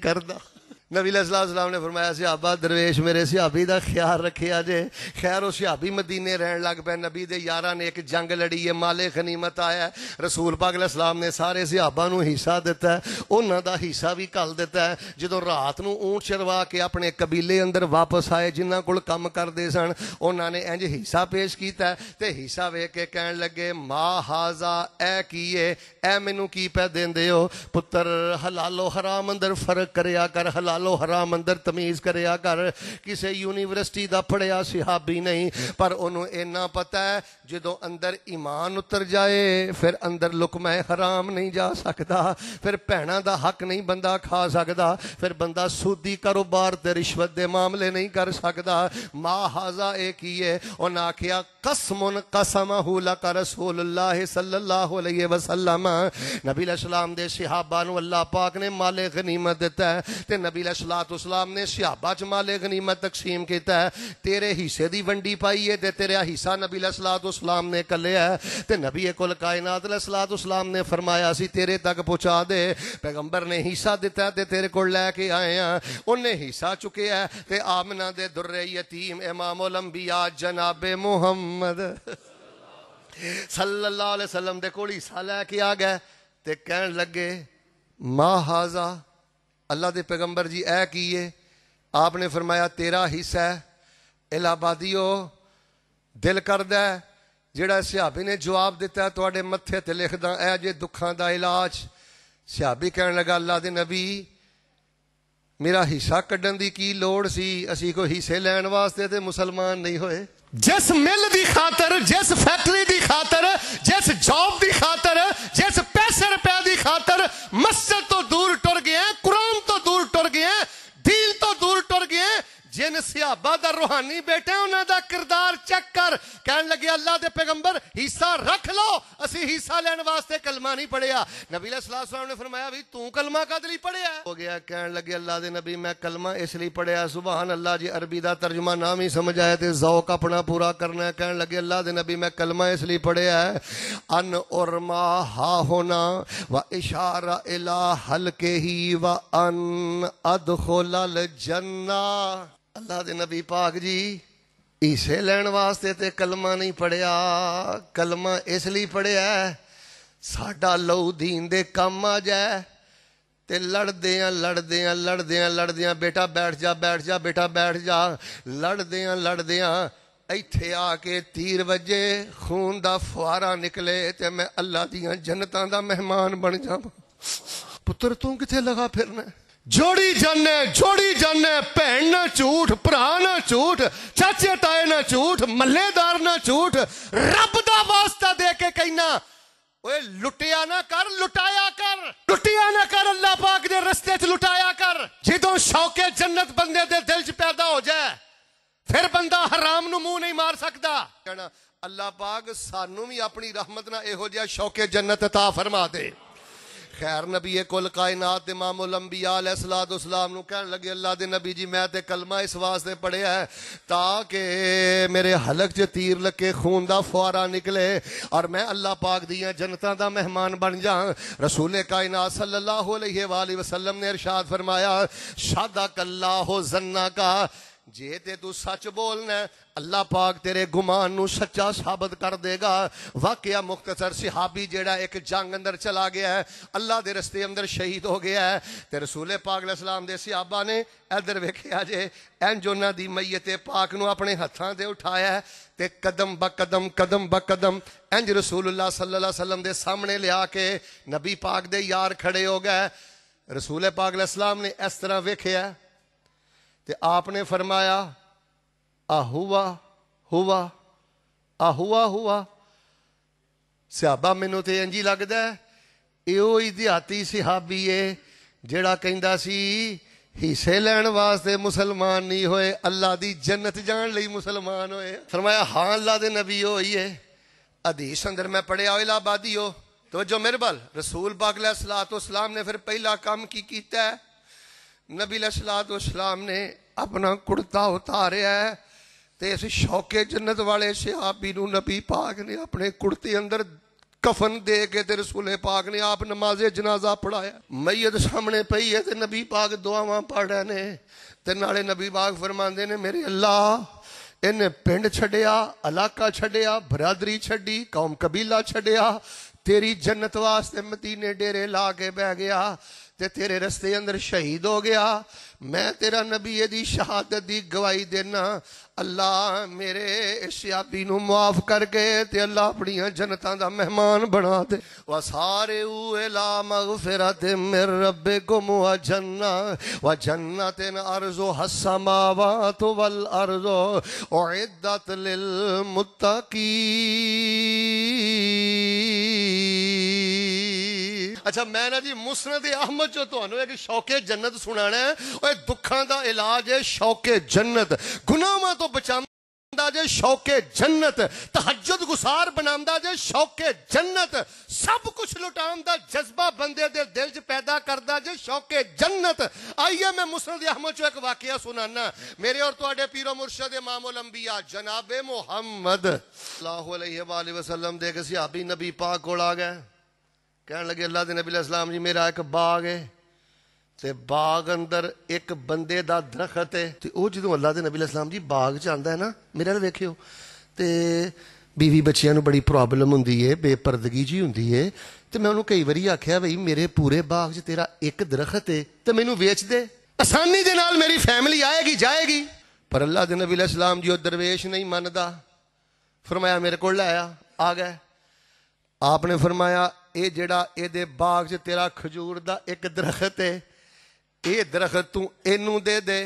Speaker 1: नबी सलाम ने फरमाया सिहाबा दरवेश मेरे सिहाबी का ख्याल रखे जे खैर वो सिहाबी मदीने रहन लग पे नबी के यार ने एक जंग लड़ी है माले खनीमत आया रसूल पागल सलाम ने सारे सिहाबा हिस्सा दिता है उन्होंने का हिस्सा भी घल दिता है जो रात को ऊंट चरवा के अपने कबीले अंदर वापस आए जिन्हों को कम करते सन उन्होंने इंज हिस्सा पेश किया तो हिस्सा वेख के कह लगे माँ हाजा ए की है ऐ मैनू की पै देंदे हो पुत्र हलालो हराम अंदर फर्क कर हलाल हलालो हराम अंदर तमीज करया कर किसी यूनिवर्सिटी का पढ़िया सिहाबी नहीं पर इन्ना पता है जो अंदर ईमान उतर जाए फिर अंदर लुकमय हराम नहीं जा सकता फिर भैन का हक नहीं बंदा खा सकता फिर बंदा सूदी कारोबार से रिश्वत मामले नहीं कर सकता माँ हाजा ये की है उन्हें आखिया कसमुन कसमहूलक रसूलुल्लाह सल्लल्लाहु अलैहि वसल्लम नबी अलैहिस्सलाम दे अल्लाह पाक ने माले गनीमत दिता है ते नबी अलैहिस्सलाम ने शहाबा च गनीमत तकसीम कीता तेरे हिस्से दी वंडी पाई है ते तेरा हिस्सा नबी अलैहिस्सलाम ने कल्या ते नबी कुल कायनात अलैहिस्सलाम ने फरमाया सी तेरे तक पहुंचा दे पैगंबर ने हिस्सा दिता ते तेरे को लैके आए हैं हिस्सा चुके है ते आमना दे दुर्रे यतीम इमाम अंबिया जनाबे मुहम्मद ਮੁਹੰਮਦ सलम दे ਵਸੱਲਮ ਦੇ ਕੋਲ ਹਿੱਸਾ ਲੈ ਕੇ ਆ ਗਏ ਤੇ अल्लाह के पैगंबर जी ए की है आपने फरमाया तेरा हिस्सा है हो दिल कर दिया सियाबी ने जवाब दिता थोड़े मत्थे ते लिखदा ए जे दुखा का इलाज सियाबी कह लगा अल्लाह के नबी मेरा हिस्सा क्डन की की लड़ सी असी कोई हिस्से लैन वास्ते तो मुसलमान नहीं होए ਜਿਸ ਮਿਲ ਦੀ ਖਾਤਰ ਜਿਸ ਫੈਕਟਰੀ ਦੀ ਖਾਤਰ ਜਿਸ ਜੌਬ ਦੀ ਖਾਤਰ ਜਿਸ ਪੈਸੇ ਰੁਪਏ ਦੀ ਖਾਤਰ ਮਸਜਿਦ ਤੋਂ ਦੂਰ ਟੁਰ ਗਏ ਕੁਰਾਨ जिन सियाबा का रूहानी बेटे उन्होंने किरदार चेक कर कह लगे अल्लाह के पैगंबर हिस्सा रख लो असि हिस्सा लैन वास्ते कलमा नहीं पढ़िया नबी सलाम ने फरमाया भी तू कलमा कद लिए पढ़िया हो गया कह लगे अल्लाह के नबी मैं कलमा इसलिए पढ़िया सुबह अल्लाह जी अरबी का तर्जमा ना भी समझ आया तो जौक अपना पूरा करना कह लगे अल्लाह के नबी मैं कलमा इसलिए पढ़िया है अन उर्मा हा होना व इशारा इला हल्के ही व अन अद खोल जन्ना ਅੱਲਾ ਦੇ ਨਬੀ ਪਾਕ ਜੀ ਇਸੇ ਲੈਣ ਵਾਸਤੇ ਤੇ ਕਲਮਾ ਨਹੀਂ ਪੜਿਆ ਕਲਮਾ ਇਸ ਲਈ ਪੜਿਆ ਸਾਡਾ ਲਹੂ ਦੀਨ ਦੇ ਕੰਮ ਆ ਜਾ ਤੇ ਲੜਦੇ ਆ ਲੜਦੇ ਆ ਲੜਦੇ ਆ ਲੜਦੇ ਆ ਬੇਟਾ ਬੈਠ ਜਾ ਬੈਠ ਜਾ ਬੇਟਾ ਬੈਠ ਜਾ ਲੜਦੇ ਆ ਲੜਦੇ ਆ ਇੱਥੇ ਆ ਕੇ ਤੀਰ ਵਜੇ ਖੂਨ ਦਾ ਫੁਆਰਾ ਨਿਕਲੇ ਤੇ ਮੈਂ ਅੱਲਾ ਦੀਆਂ ਜੰਨਤਾਂ ਦਾ ਮਹਿਮਾਨ ਬਣ ਜਾਵਾਂ ਪੁੱਤਰ ਤੂੰ ਕਿੱਥੇ ਲਗਾ ਫਿਰਨਾ ਜੋੜੀ ਜਾਣੇ ਜੋੜੀ ਜਾਣੇ ਭੈਣ ਨਾ ਝੂਠ ਭਰਾ ਨਾ ਝੂਠ ਚਾਚੇ ਤਾਏ ਨਾ ਝੂਠ ਮੱਲੇਦਾਰ ਨਾ ਝੂਠ ਰੱਬ ਦਾ ਵਾਸਤਾ ਦੇ ਕੇ ਕਹਿਣਾ ਓਏ ਲੁੱਟਿਆ ਨਾ ਕਰ ਲੁਟਾਇਆ ਕਰ ਲੁੱਟਿਆ ਨਾ ਕਰ ਅੱਲਾਹ ਪਾਕ ਦੇ ਰਸਤੇ 'ਚ ਲੁਟਾਇਆ ਕਰ ਜਦੋਂ ਸ਼ੌਕੇ ਜੰਨਤ ਬੰਦੇ ਦੇ ਦਿਲ 'ਚ ਪੈਦਾ ਹੋ ਜਾਏ ਫਿਰ ਬੰਦਾ ਹਰਾਮ ਨੂੰ ਮੂੰਹ ਨਹੀਂ ਮਾਰ ਸਕਦਾ ਕਹਿਣਾ ਅੱਲਾਹ ਪਾਕ ਸਾਨੂੰ ਵੀ ਆਪਣੀ ਰਹਿਮਤ ਨਾਲ ਇਹੋ ਜਿਹਾ ਸ਼ੌਕੇ ਜੰਨਤ عطا ਫਰਮਾ ਦੇ खैर नबी ए कुल कायनात इमाम उलंबिया सलाद उसलाम कह लगे अल्लाह के नबी जी मैं कलमा इस वास्ते पढ़िया है ताकि मेरे हलक च तीर लगे खून का फुआरा निकले और मैं अल्लाह पाक दिया जनता का मेहमान बन जा रसूल कायनात सल्लाह वसलम ने अरशाद फरमाया शादा कल्ला जन्ना का जे ते तू सच बोलना अल्लाह पाक तेरे गुमान सच्चा साबित कर देगा वाकया मुख्तसर सिहाबी जेड़ा एक जंग अंदर चला गया है अल्लाह के रस्ते अंदर शहीद हो गया है तो रसूले पागल इस्लाम के सिहाबा ने इधर वेखिया जे एंज उन्हों की मईयत पाक न अपने हाथों से उठाया है तो कदम ब कदम कदम ब कदम इंज रसूल्ला सल्ला वसलम के सामने लिया के नबी पाक दे यार खड़े हो गए रसूले पागल इस्लाम ने इस तरह वेख्या ਤੇ ਆਪ ਨੇ ਫਰਮਾਇਆ ਹੁਆ ਹੁਵਾ ਹੁਆ ਹੁਵਾ ਸਿਆਬਾ ਮੈਨੂੰ ਤੇ ਇੰਜ ਹੀ ਲੱਗਦਾ ਇਹੋ ਹੀ ਦਿਹਾਤੀ ਸਿਹਾਬੀ ਏ ਜਿਹੜਾ ਕਹਿੰਦਾ ਸੀ ਹਿੱਸੇ ਲੈਣ ਵਾਸਤੇ ਮੁਸਲਮਾਨ ਨਹੀਂ ਹੋਏ ਅੱਲਾ ਦੀ ਜੰਨਤ ਜਾਣ ਲਈ ਮੁਸਲਮਾਨ ਹੋਏ ਫਰਮਾਇਆ ਹਾਂ ਅੱਲਾ ਦੇ ਨਬੀ ਹੋਈਏ ਹਦੀਸ ਅੰਦਰ ਮੈਂ ਪੜਿਆ ਇਲਾਬਾਦੀ ਹੋ ਤਵਜੋ ਬਲ ਰਸੂਲ ਪਾਕ ਅਲੈਹ ਸਲਾਤੁ ਸਲਾਮ ਨੇ ਫਿਰ ਪਹਿਲਾ ਕੰਮ ਕੀ ਕੀਤਾ नबी असलाम ने अपना कुर्ता उतारिया है तो इस शौके जन्नत वाले सिहाबी नबी पाक ने अपने कुर्ते अंदर कफन दे के रसूले पाक ने आप नमाजे जनाजा पढ़ाया मैयत सामने पई है तो नबी पाक दुआव पढ़ ने नाले नबी पाक फरमाते ने मेरे अल्लाह इन्हें पिंड छड़िया इलाका छड़िया बरादरी छड़ी कौम कबीला छड़िया तेरी जन्नत वास्ते मदीने डेरे ला के बह गया ਤੇ ਤੇਰੇ ਰਸਤੇ ਅੰਦਰ ਸ਼ਹੀਦ ਹੋ ਗਿਆ मैं तेरा नबीए की शहादत की गवाही देना अल्लाह मेरे सियाबी माफ करके ते अल्लाह अपनी जनता का मेहमान बना दे व सारे उए ला मगफिरा ते मेरे रबे गुम व जन्ना व जन्ना तेन अर्जो हसमावा वल अर्जो ओदत लिल मुत्तकी अच्छा मैं ना जी मुसरत अहमद चो तो एक शौके जन्नत सुना है और दुखा का इलाज है शौके जन्नत गुनावा तो बचा शौके जन्नत तहजद गुसार बना शौके जन्नत सब कुछ लुटा जज्बा बंदे दे दिल च पैदा करता जे शौके जन्नत आइए मैं मुसरत अहमद चो एक वाकया सुना मेरे और तो पीरो मुर्शद मामो लंबिया जनाबे मुहमद लाहौल वसलम देख सिया नबी पा को आ गया ਕਹਿਣ ਲੱਗੇ ਅੱਲਾ ਦੇ ਨਬੀ ਅਲੈਹਿਸਲਾਮ ਜੀ ਮੇਰਾ ਇੱਕ ਬਾਗ ਹੈ ਤੇ ਬਾਗ ਅੰਦਰ ਇੱਕ ਬੰਦੇ ਦਾ ਦਰਖਤ ਹੈ ਤੇ ਉਹ ਜਦੋਂ ਅੱਲਾ ਦੇ ਨਬੀ ਅਲੈਹਿਸਲਾਮ ਜੀ ਬਾਗ ਚ ਆਂਦਾ ਹੈ ਨਾ ਮੇਰੇ ਨਾਲ ਵੇਖਿਓ ਤੇ ਬੀਵੀ ਬੱਚਿਆਂ ਨੂੰ ਬੜੀ ਪ੍ਰੋਬਲਮ ਹੁੰਦੀ ਏ ਬੇਪਰਦਗੀ ਜੀ ਹੁੰਦੀ ਏ ਤੇ ਮੈਂ ਉਹਨੂੰ ਕਈ ਵਾਰੀ ਆਖਿਆ ਭਈ ਮੇਰੇ ਪੂਰੇ ਬਾਗ 'ਚ ਤੇਰਾ ਇੱਕ ਦਰਖਤ ਏ ਤੇ ਮੈਨੂੰ ਵੇਚ ਦੇ ਆਸਾਨੀ ਦੇ ਨਾਲ ਮੇਰੀ ਫੈਮਿਲੀ ਆਏਗੀ ਜਾਏਗੀ ਪਰ ਅੱਲਾ ਦੇ ਨਬੀ ਅਲੈਹਿਸਲਾਮ ਜੀ ਉਹ ਦਰਵੇਸ਼ ਨਹੀਂ ਮੰਨਦਾ ਫਰਮਾਇਆ ਮੇਰੇ ਕੋਲ ਲਾਇਆ ਆ ਗਿਆ ਆਪਨੇ ਫਰਮਾਇਆ ਇਹ ਜਿਹੜਾ ਇਹਦੇ ਬਾਗ 'ਚ ਤੇਰਾ ਖਜੂਰ ਦਾ ਇੱਕ ਦਰਖਤ ਹੈ ਇਹ ਦਰਖਤ ਤੂੰ ਇਹਨੂੰ ਦੇ ਦੇ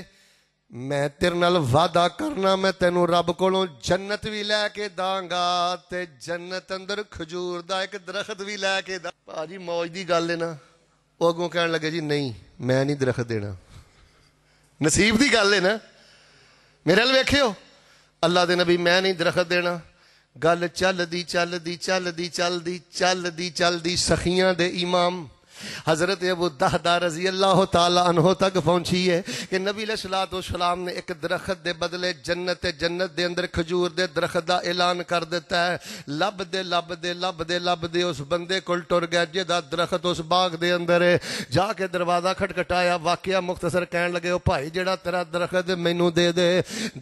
Speaker 1: ਮੈਂ ਤੇਰੇ ਨਾਲ ਵਾਦਾ ਕਰਨਾ ਮੈਂ ਤੈਨੂੰ ਰੱਬ ਕੋਲੋਂ ਜੰਨਤ ਵੀ ਲੈ ਕੇ ਦਾਂਗਾ ਤੇ ਜੰਨਤ ਅੰਦਰ ਖਜੂਰ ਦਾ ਇੱਕ ਦਰਖਤ ਵੀ ਲੈ ਕੇ ਦਾ ਭਾਜੀ ਮੌਜ ਦੀ ਗੱਲ ਹੈ ਨਾ ਉਹ ਅੱਗੋਂ ਕਹਿਣ ਲੱਗੇ ਜੀ ਨਹੀਂ ਮੈਂ ਨਹੀਂ ਦਰਖਤ ਦੇਣਾ ਨਸੀਬ ਦੀ ਗੱਲ ਹੈ ਨਾ ਮੇਰੇ ਨਾਲ ਵੇਖਿਓ ਅੱਲਾ ਦੇ ਨਬੀ ਮੈਂ ਨਹੀਂ ਦਰਖਤ ਦੇਣਾ ਗੱਲ ਚੱਲਦੀ ਚੱਲਦੀ ਚੱਲਦੀ ਚੱਲਦੀ ਚੱਲਦੀ ਚੱਲਦੀ ਸਖੀਆਂ ਦੇ ਇਮਾਮ हज़रत अबू रजी अल्लाह तहो तक पहुंची है कि नबी सलाम ने एक दरखत के बदले जन्नत जन्नत के अंदर खजूर के दरखत का ऐलान कर दिता है लब दे लब दे लब दे लब दे उस बंदे को तुर गया जिदा दरखत उस बाग के अंदर है जाके दरवाज़ा खटखटाया वाकया मुख्तसर कह लगे वो भाई जरा तेरा दरखत मैनू दे दे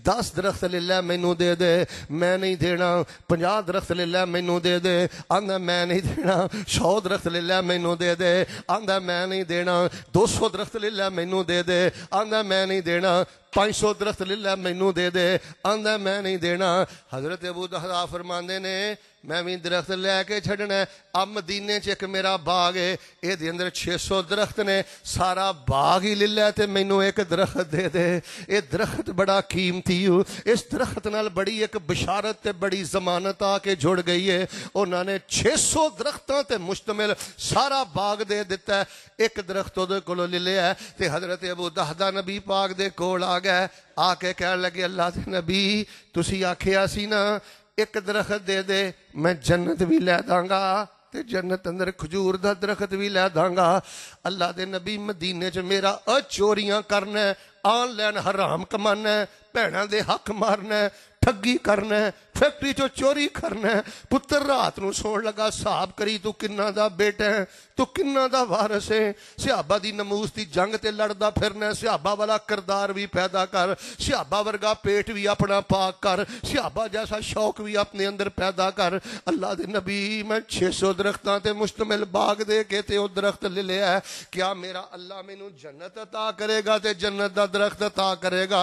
Speaker 1: दस दरख्त ले लै मैनू दे दे मैं नहीं देना पाँ दरख्त ले लै मैनू दे दे आंदा मैं नहीं देना सौ दरख्त ले लै मैनू दे दे आंदा मैं नहीं देना दो सौ दरख्त ले लै मैनू दे दे आंदा मैं नहीं देना पांच सौ दरख्त ले लै मैनू दे दे आंदा मैं नहीं देना हजरत अबू दहरा फरमाते ने मैं भी दरख्त लैके छड़ना अब मदीने च एक मेरा बाग है ये अंदर छे सौ दरख्त ने सारा बाग ही ले लिया तो मैनू एक दरख्त दे दे दरख्त बड़ा कीमती हो इस दरख्त न बड़ी एक बशारत बड़ी जमानत आके जुड़ गई है उन्होंने छे सौ दरख्तों से मुश्तमिल सारा बाग दे दिता है एक दरख्त वो को ले लिया है तो हजरत अबू दहदा नबी बाग दे कोल आ गया आके कह लगे अल्लाह के नबी तुम आखिया ਇੱਕ ਦਰਖਤ ਦੇ ਦੇ ਮੈਂ ਜੰਨਤ ਵੀ ਲੈ ਦਾਂਗਾ ਤੇ ਜੰਨਤ ਅੰਦਰ ਖਜੂਰ ਦਾ ਦਰਖਤ ਵੀ ਲੈ ਦਾਂਗਾ ਅੱਲਾ ਦੇ ਨਬੀ ਮਦੀਨੇ 'ਚ ਮੇਰਾ ਅ ਚੋਰੀਆਂ ਕਰਨਾ ਆਨਲਾਈਨ ਹਰਾਮ ਕਮਾਨਾ ਭੈਣਾਂ ਦੇ ਹੱਕ ਮਾਰਨਾ ठगी करना है फैक्ट्री चो चोरी करना है पुत्र रात को सो लगा हिसाब करी तू कि बेटा है तू कि वारस है सिहाबा की नमूस की जंग से लड़ता फिरना सिहाबा वाला किरदार भी पैदा कर सिहाबा वर्गा पेट भी अपना पाक कर सिहाबा जैसा शौक भी अपने अंदर पैदा कर अल्लाह के नबी मैं छे सौ दरख्तों से मुश्तमिल बाग दे के ते दरख्त ले लिया है क्या मेरा अल्लाह मैनु जन्नत अता करेगा तो जन्नत का दरख्त अता करेगा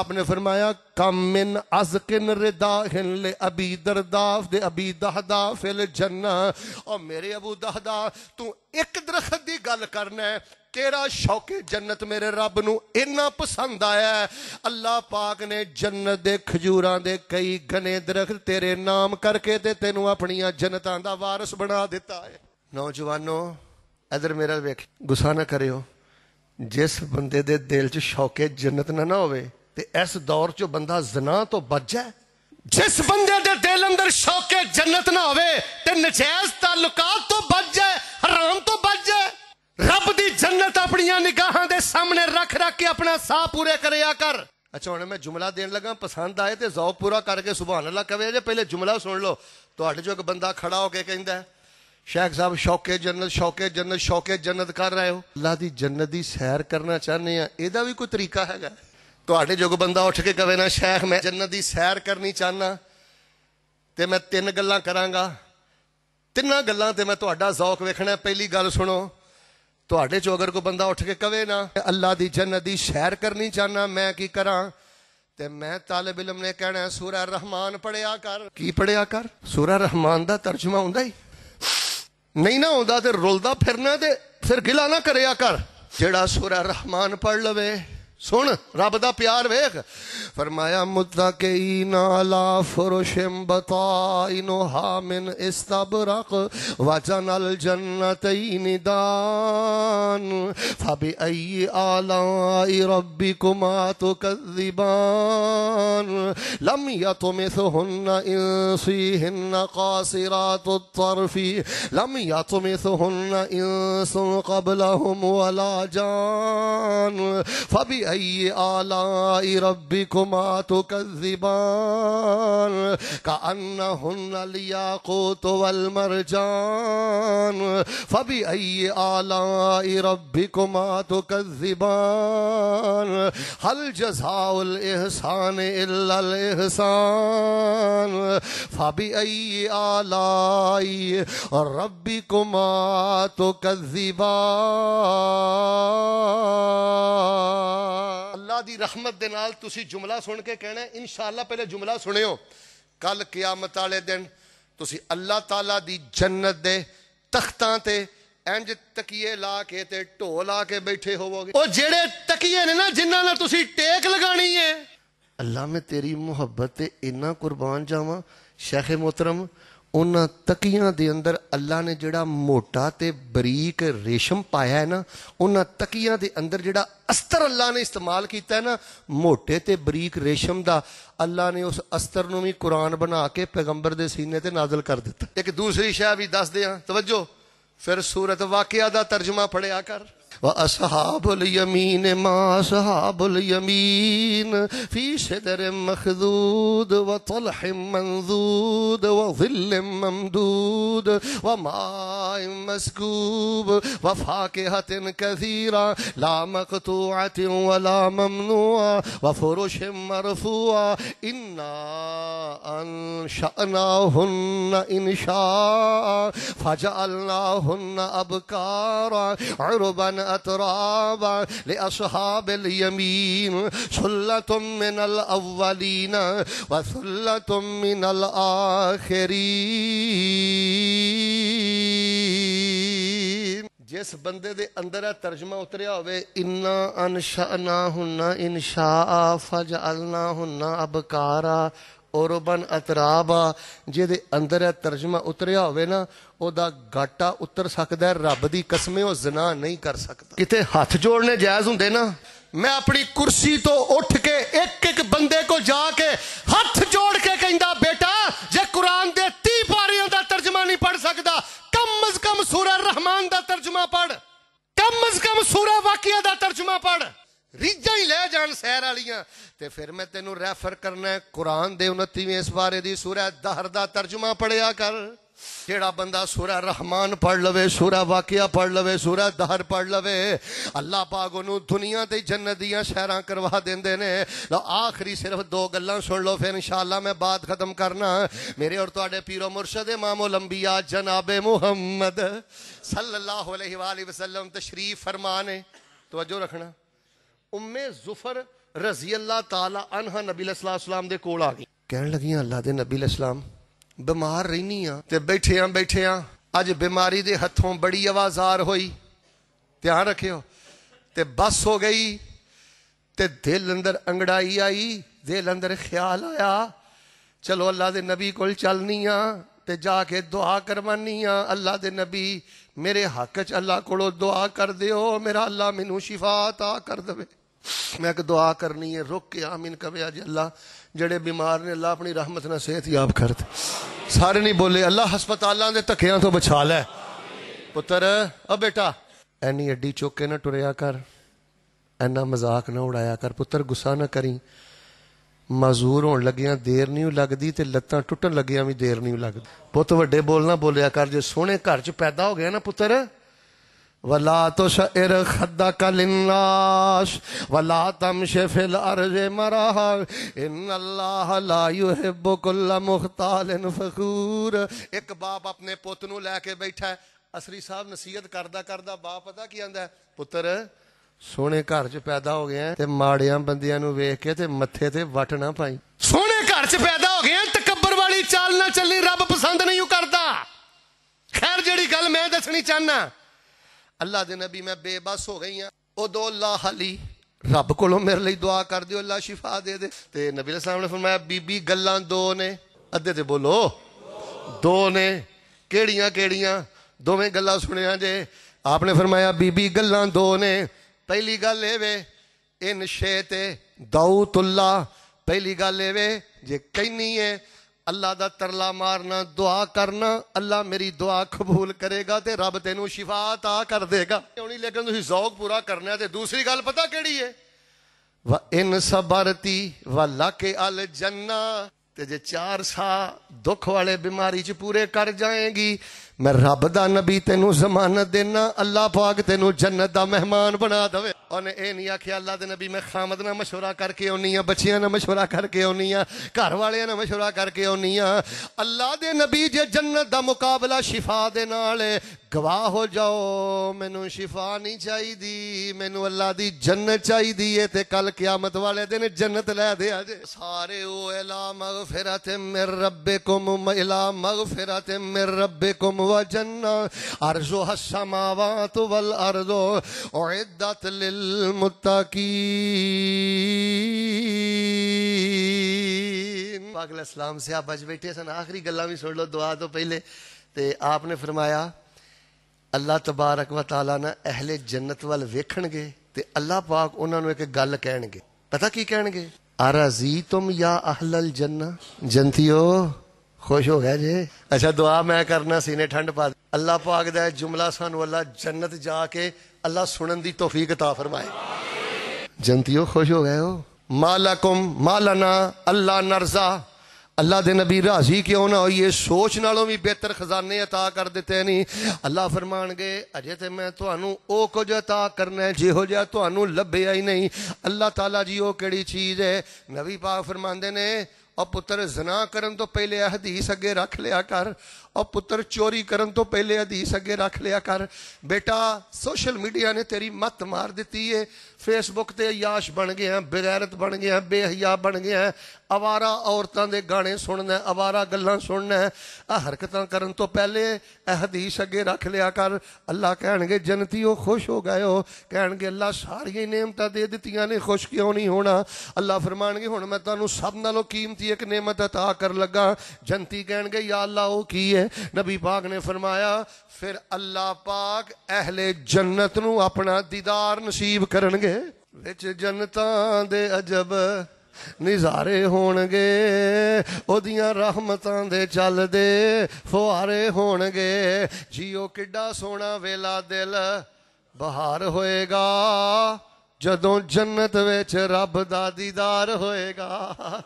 Speaker 1: आपने फरमाया कम इन अस ਅਜ਼ਕਿਨ ਰਿਦਾਹਿਨ ਲੇ ਅਬੀ ਦਰਦਾਫ ਦੇ ਅਬੀ ਦਹਦਾ ਫਿਲ ਜੰਨਾ ਔ ਮੇਰੇ ਅਬੂ ਦਹਦਾ ਤੂੰ ਇੱਕ ਦਰਖਤ ਦੀ ਗੱਲ ਕਰਨਾ ਤੇਰਾ ਸ਼ੌਕੇ ਜੰਨਤ ਮੇਰੇ ਰੱਬ ਨੂੰ ਇੰਨਾ ਪਸੰਦ ਆਇਆ ਅੱਲਾਹ ਪਾਕ ਨੇ ਜੰਨਤ ਦੇ ਖਜੂਰਾਂ ਦੇ ਕਈ ਘਨੇ ਦਰਖਤ ਤੇਰੇ ਨਾਮ ਕਰਕੇ ਤੇ ਤੈਨੂੰ ਆਪਣੀਆਂ ਜਨਤਾਂ ਦਾ ਵਾਰਿਸ ਬਣਾ ਦਿੱਤਾ ਹੈ ਨੌਜਵਾਨੋ ਇਧਰ ਮੇਰਾ ਵੇਖ ਗੁੱਸਾ ਨਾ ਕਰਿਓ ਜਿਸ ਬੰਦੇ ਦੇ ਦਿਲ 'ਚ ਸ਼ੌਕੇ ਜੰਨਤ ਨਾ ਨਾ ਹੋਵੇ ਤੇ ਇਸ ਦੌਰ 'ਚੋਂ ਬੰਦਾ ਜ਼ਨਾ ਤੋਂ ਬਚ ਜਾਏ ਜਿਸ ਬੰਦੇ ਦੇ ਦਿਲ ਅੰਦਰ ਸ਼ੌਕੇ ਜੰਨਤ ਨਾ ਹੋਵੇ ਤੇ ਨਜਾਇਜ਼ ਤਾਲੁਕਾਤ ਤੋਂ ਬਚ ਜਾਏ ਹਰਾਮ ਤੋਂ ਬਚ ਜਾਏ ਰੱਬ ਦੀ ਜੰਨਤ ਆਪਣੀਆਂ ਨਿਗਾਹਾਂ ਦੇ ਸਾਹਮਣੇ ਰੱਖ ਰੱਖ ਕੇ ਆਪਣਾ ਸਾਹ ਪੂਰੇ ਕਰਿਆ ਕਰ ਅੱਛਾ ਹੁਣ ਮੈਂ ਜੁਮਲਾ ਦੇਣ ਲੱਗਾ ਪਸੰਦ ਆਏ ਤੇ ਜ਼ੌਕ ਪੂਰਾ ਕਰਕੇ ਸੁਭਾਨ ਅੱਲਾ ਕਵੇ ਜੇ ਪਹਿਲੇ ਜੁਮਲਾ ਸੁਣ ਲਓ ਤੁਹਾਡੇ ਜੋ ਇੱਕ ਬੰਦਾ ਖੜਾ ਹੋ ਕੇ ਕਹਿੰਦਾ ਸ਼ੇਖ ਸਾਹਿਬ ਸ਼ੌਕੇ ਜੰਨਤ ਸ਼ੌਕੇ ਜੰਨਤ ਸ਼ੌਕੇ ਜੰਨਤ ਕਰ ਰਹੇ ਹੋ ਅੱਲਾ ਦੀ ਜੰਨਤ ਦੀ ਸੈਰ ਕਰਨਾ ਚਾਹੁੰਦੇ ਆ ਇਹਦਾ ਵੀ ਕੋਈ ਤਰੀਕਾ ਹੈਗਾ ਤੁਹਾਡੇ ਜੋਗ ਬੰਦਾ ਉੱਠ ਕੇ ਕਵੇ ਨਾ ਸ਼ੇਖ ਮੈਂ ਜੰਨਤ ਦੀ ਸੈਰ ਕਰਨੀ ਚਾਹਨਾ ਤੇ ਮੈਂ ਤਿੰਨ ਗੱਲਾਂ ਕਰਾਂਗਾ ਤਿੰਨਾਂ ਗੱਲਾਂ ਤੇ ਮੈਂ ਤੁਹਾਡਾ ਜ਼ੌਕ ਵੇਖਣਾ ਪਹਿਲੀ ਗੱਲ ਸੁਣੋ ਤੁਹਾਡੇ ਚੋਂ ਅਗਰ ਕੋਈ ਬੰਦਾ ਉੱਠ ਕੇ ਕਵੇ ਨਾ ਅੱਲਾ ਦੀ ਜੰਨਤ ਦੀ ਸ਼ੈਰ ਕਰਨੀ ਚਾਹਨਾ ਮੈਂ ਕੀ ਕਰਾਂ ਤੇ ਮੈਂ ਤਾਲਬ ਇਲਮ ਨੇ ਕਹਿਣਾ ਸੂਰਾ ਰਹਿਮਾਨ ਪੜਿਆ ਕਰ ਕੀ ਪੜਿਆ ਕਰ ਸੂਰਾ ਰਹਿਮਾਨ ਦਾ ਤਰਜਮਾ ਹੁੰਦਾ ਹੀ ਨਹੀਂ ਨਾ ਹੁੰਦਾ ਤੇ ਰੁਲਦਾ ਫਿਰਨਾ ਤੇ ਫਿਰ ਗਿਲਾ ਨਾ ਕਰਿਆ ਕਰ ਜਿਹੜਾ ਸੂਰਾ ਰਹਿਮਾਨ ਪੜ ਲਵੇ ਸੁਣ ਰੱਬ ਦਾ ਪਿਆਰ ਵੇਖ ਫਰਮਾਇਆ ਮੁੱਦਾ ਕਈ ਨਾਲਾ ਫਰਸ਼ਮ ਬਤਾਇਨੋ ਹਾਮਿਨ ਇਸਤਬਰਕ ਵਜਨਲ ਜੰਨਤੈਨ ਦਾਨ ਫਬਈ ਆਲਾਈ ਰੱਬਿਕੁਮਾ ਤੁਕذبਾਨ ਲਮ ਯਤਮਿਸਹੁਨ ਇਨਸੀਹਨ ਕਾਸਿਰਾਤ الطرفੀ ਲਮ ਯਤਮਿਸਹੁਨ ਇਨਸ قبلهم ولا جان فبأي فبأي آلاء ربكما تكذبان كأنهن الياقوت والمرجان فبأي آلاء ربكما تكذبان هل جزاء الإحسان إلا الإحسان فبأي آلاء ربكما تكذبان अल्लाह की रहमत के जुमला सुन के कहना इन शाला पहले जुमला सुनियो कल क्यामत आए दिन तुम अल्लाह तला की जन्नत दे तख्तों इंज तकीए ला के ढो ला के बैठे होवो और जेड़े तकीए ने ना जिन्होंने टेक लगा है अल्लाह मैं तेरी मुहब्बत इन्ना कुर्बान जावा शेखे मोहतरम ਉਹਨਾਂ ਤਕੀਆਂ ਦੇ ਅੰਦਰ ਅੱਲਾ ਨੇ ਜਿਹੜਾ ਮੋਟਾ ਤੇ ਬਰੀਕ ਰੇਸ਼ਮ ਪਾਇਆ ਹੈ ਨਾ ਉਹਨਾਂ ਤਕੀਆਂ ਦੇ ਅੰਦਰ ਜਿਹੜਾ ਅਸਤਰ ਅੱਲਾ ਨੇ ਇਸਤੇਮਾਲ ਕੀਤਾ ਹੈ ਨਾ ਮੋਟੇ ਤੇ ਬਰੀਕ ਰੇਸ਼ਮ ਦਾ ਅੱਲਾ ਨੇ ਉਸ ਅਸਤਰ ਨੂੰ ਵੀ ਕੁਰਾਨ ਬਣਾ ਕੇ ਪੈਗੰਬਰ ਦੇ ਸੀਨੇ ਤੇ ਨਾਜ਼ਲ ਕਰ ਦਿੱਤਾ ਇੱਕ ਦੂਸਰੀ ਸ਼ਾਇ ਵੀ ਦੱਸਦੇ ਆ ਤਵੱਜੋ ਫਿਰ ਸੂਰਤ ਵਾਕਿਆ ਦਾ ਤਰਜਮਾ ਪੜਿਆ ਕਰ व असहाबुल यमीन मासहाबुल यमीन फी सदर मखदूद व तलह मंजूद व ज़िल ममदूद व माय मस्कूब व फाकिहत कसीरा ला मकतूअत व ला ममनूआ व फुरुश मरफूआ इन्ना अनशअनाहुन्न इनशा फजअलनाहुन्न أترابا لأصحاب اليمين سلة من الأولين وثلة من الآخرين ਜਿਸ ਬੰਦੇ ਦੇ ਅੰਦਰ ਆ ਤਰਜਮਾ ਉਤਰਿਆ ਹੋਵੇ ਇਨਾ ਅਨਸ਼ਾ ਨਾ ਹੁੰਨਾ ਇਨਸ਼ਾ ਫਜ ਅਲਨਾ ਹੁੰਨਾ ਅਬਕਾਰਾ ਔਰਬਨ ਅਤਰਾਬਾ ਜਿਹਦੇ ਅੰਦਰ ਹੈ ਤਰਜਮਾ ਉਤਰਿਆ ਹੋਵੇ ਨਾ ਉਹਦਾ ਘਾਟਾ ਉਤਰ ਸਕਦਾ ਹੈ ਰੱਬ ਦੀ ਕਸਮੇ ਉਹ ਜ਼ਨਾ ਨਹੀਂ ਕਰ ਸਕਦਾ ਕਿਤੇ ਹੱਥ ਜੋੜਨੇ ਜਾਇਜ਼ ਹੁੰਦੇ ਨਾ ਮੈਂ ਆਪਣੀ ਕੁਰਸੀ ਤੋਂ ਉੱਠ ਕੇ ਇੱਕ ਇੱਕ ਬੰਦੇ ਕੋ ਜਾ ਕੇ ਹੱਥ ਜੋੜ ਕੇ ਕਹਿੰਦਾ ਬੇਟਾ ਜੇ ਕੁਰਾਨ ਦੇ 30 ਪਾਰਿਆਂ ਦਾ ਤਰਜਮਾ ਨਹੀਂ ਪੜ ਸਕਦਾ ਕਮ ਅਜ਼ ਕਮ ਸੂਰਾ ਰਹਿਮਾਨ ਦਾ ਤਰਜਮਾ ਪੜ ਕਮ ਅਜ਼ ਕਮ ਸੂਰਾ ਵਾਕਿਆ ਦਾ ਤਰਜਮਾ ਪੜ रीझा ही लह जा सैर आलिया तो फिर मैं तेन रैफर करना कुरान दे उन्नतीवें इस बारे की सूर्य दहर का तर्जुमा पढ़िया कर जड़ा बंदा सूरा रहमान पढ़ लवे सूरा वाकया पढ़ लवे सूरा दहर पढ़ लवे अल्लाह पाग ओनू दुनिया के जन्नत दियाँ शहर करवा देंगे ने आखिरी सिर्फ दो गल् सुन लो फिर इंशाला मैं बात खत्म करना मेरे और तो पीरो मुरशद मामो लंबिया जनाबे मुहम्मद सल अला वसलम तशरीफ फरमान है तो अजो रखना उम्मे जुफर रजी अल्लाह तला अनह नबीलाम के आ गई कह लगी अल्लाह के नबी इस्लाम बीमार रही बैठे हाँ बैठे हाँ अज बीमारी के हथों बड़ी आवाज आवाजार हो ध्यान रखियो ते बस हो गई ते दिल अंदर अंगड़ाई आई दिल अंदर ख्याल आया चलो अल्लाह के नबी को चलनी हाँ तो जाके दुआ करवानी हाँ अल्लाह के नबी मेरे हक च अल्लाह को दुआ कर दौ मेरा अल्लाह मैनू शिफा कर दे ਮੈਂ ਕਿ ਦੁਆ ਕਰਨੀ ਹੈ ਰੁਕ ਕੇ ਆਮੀਨ ਕਵੇ ਅੱਜ ਅੱਲਾ ਜਿਹੜੇ ਬਿਮਾਰ ਨੇ ਅੱਲਾ ਆਪਣੀ ਰਹਿਮਤ ਨਾਲ ਸਿਹਤ ਯਾਬ ਕਰ ਦੇ ਸਾਰੇ ਨਹੀਂ ਬੋਲੇ ਅੱਲਾ ਹਸਪਤਾਲਾਂ ਦੇ ਧੱਕਿਆਂ ਤੋਂ ਬਚਾ ਲੈ ਪੁੱਤਰ ਆ ਬੇਟਾ ਐਨੀ ਅੱਡੀ ਚੁੱਕ ਕੇ ਨਾ ਟੁਰਿਆ ਕਰ ਐਨਾ ਮਜ਼ਾਕ ਨਾ ਉਡਾਇਆ ਕਰ ਪੁੱਤਰ ਗੁੱਸਾ ਨਾ ਕਰੀ ਮਾਜ਼ੂਰ ਹੋਣ ਲੱਗਿਆਂ ਦੇਰ ਨਹੀਂ ਲੱਗਦੀ ਤੇ ਲੱਤਾਂ ਟੁੱਟਣ ਲੱਗਿਆਂ ਵੀ ਦੇਰ ਨਹੀਂ ਲੱਗਦੀ ਪੁੱਤ ਵੱਡੇ ਬੋਲਣਾ ਬੋਲਿਆ ਕਰ ਜੇ ਸੋਹਣੇ ਘਰ 'ਚ ਪੈਦਾ ਹੋ ਗਿਆ ਨਾ ਪੁੱਤਰ ولا تشعر خدك للناس ولا تمش في الارض مرحا ان اللہ لا يحب كل مختال فخور ایک باپ اپنے ਪੁੱਤ ਨੂੰ ਲੈ ਕੇ ਬੈਠਾ ਹੈ ਅਸਰੀ ਸਾਹਿਬ ਨਸੀਹਤ ਕਰਦਾ ਕਰਦਾ ਬਾਪ ਪਤਾ ਕੀ ਆਂਦਾ ਪੁੱਤਰ ਸੋਹਣੇ ਘਰ 'ਚ ਪੈਦਾ ਹੋ ਗਿਆ ਤੇ ਮਾੜਿਆਂ ਬੰਦਿਆਂ ਨੂੰ ਵੇਖ ਕੇ ਤੇ ਮੱਥੇ ਤੇ ਵਟ ਨਾ ਪਾਈ ਸੋਹਣੇ ਘਰ 'ਚ ਪੈਦਾ ਹੋ ਗਿਆ ਤਕੱਬਰ ਵਾਲੀ ਚਾਲ ਨਾ ਚੱਲੀ ਰੱਬ ਪਸੰਦ ਨਹੀਂ ਕਰਦਾ ਖੈਰ ਜਿਹੜੀ ਗੱਲ ਮੈਂ ਦੱਸਣੀ ਚਾਹਨਾ अल्लाह के नबी मैं बेबस हो गई हाँ उदो अल्लाह अली रब को मेरे लिए दुआ कर दो अल्लाह शिफा दे दे ते नबी साहब ने फरमाया बीबी गल्ला दो ने अद्धे तो बोलो दो ने केड़िया केड़िया दोवें गल्ला सुनिया जे आपने फरमाया बीबी गल्ला दो ने पहली गल ए वे इन शे ते दाऊ तुल्ला पहली गल ए वे जे कहनी है अल्लाह का तरला मारना दुआ करना अल्लाह मेरी दुआ कबूल करेगा तो रब तेन शिफा ता कर देगा लेकिन तुम शौक पूरा करना तो दूसरी गल पता केड़ी व इन सबरती व लाके अल जन्ना ते जे चार सा दुख वाले बीमारी च पूरे कर जाएगी मैं रब का नबी तेन जमानत देना अल्लाह पाक तेन जन्नत का मेहमान बना दवे उन्हें यह नहीं आखिया अल्लाह के नबी मैं खामद ना मशुरा करके आनी हाँ बच्चिया ना मशुरा करके आनी हाँ घर वाले ना मशुरा करके आनी हाँ अल्लाह के नबी जे जन्नत का मुकाबला शिफा दे गवाह हो जाओ मैनू शिफा नहीं चाहती मैनू अल्लाह की जन्नत चाहिए है ते कल क्यामत वाले दिन जन्नत लै दे अजय सारे ओ एला मग फेरा ते मेर रबे कुम एला मग फेरा ते मेर रबे कुम व जन्ना अर्जो हसा मावा तो वल अर्जो ओत लिल मुता की पागल इस्लाम से आप बज बैठे सन आखिरी गल् भी सुन लो दुआ तो पहले तो आपने फरमाया अल्लाह तबारक व तला ना अहले जन्नत वाल वेखन गए तो अल्लाह पाक उन्होंने एक गल कह पता की कह गए आराजी तुम या अहल जन्ना जंती खुश हो गया जे अच्छा दुआ मैं करना सीने ठंड पा अल्लाह पाक दे जुमला सानू अल्लाह जन्नत जाके अल्लाह सुन की तोफीक ता फरमाए जंती खुश हो गए हो माला कुम माला ना अल्लाह नरजा अल्लाह के नबी राजी क्यों ना हो सोच नालों भी बेहतर खजाने अता कर दते नहीं अल्लाह फरमान गए अजे तो मैं थानू वो कुछ अता करना है जिहो जहा तो लभ्या ही नहीं अल्लाह तला जी वो कि चीज़ है नवी पाक फरमाते ने और पुत्र जना करन तो पहले हदीस अगे रख लिया कर और पुत्र चोरी करन तो पहले अधीस अगे रख लिया कर बेटा सोशल मीडिया ने तेरी मत मार दी है फेसबुक से याश बन गया बगैरत बन गया बेहया बन गया अवारा औरतों के गाने सुनना अवारा गल् सुनना है आ हरकत कर तो पहले यह हदीस अगे रख लिया कर अल्लाह कह जनती हो खुश हो गए हो कह अल्लाह सारिया नियमत दे दिखाई ने खुश क्यों नहीं होना अल्लाह गए हूँ मैं तुम्हें सब नो कीमती एक नियमत अता कर लगा जनती कह या अल्लाह वो की है है नबी पाक ने फरमाया फिर अल्लाह पाक अहले जन्नत अपना दीदार नसीब कर जन्नता दे अजब नजारे होंगे ओदिया राहमत चल दे फुहारे होंगे जियो किडा सोना वेला दिल बहार होएगा ਜਦੋਂ ਜੰਨਤ ਵਿੱਚ ਰੱਬ ਦਾ ਦੀਦਾਰ ਹੋਏਗਾ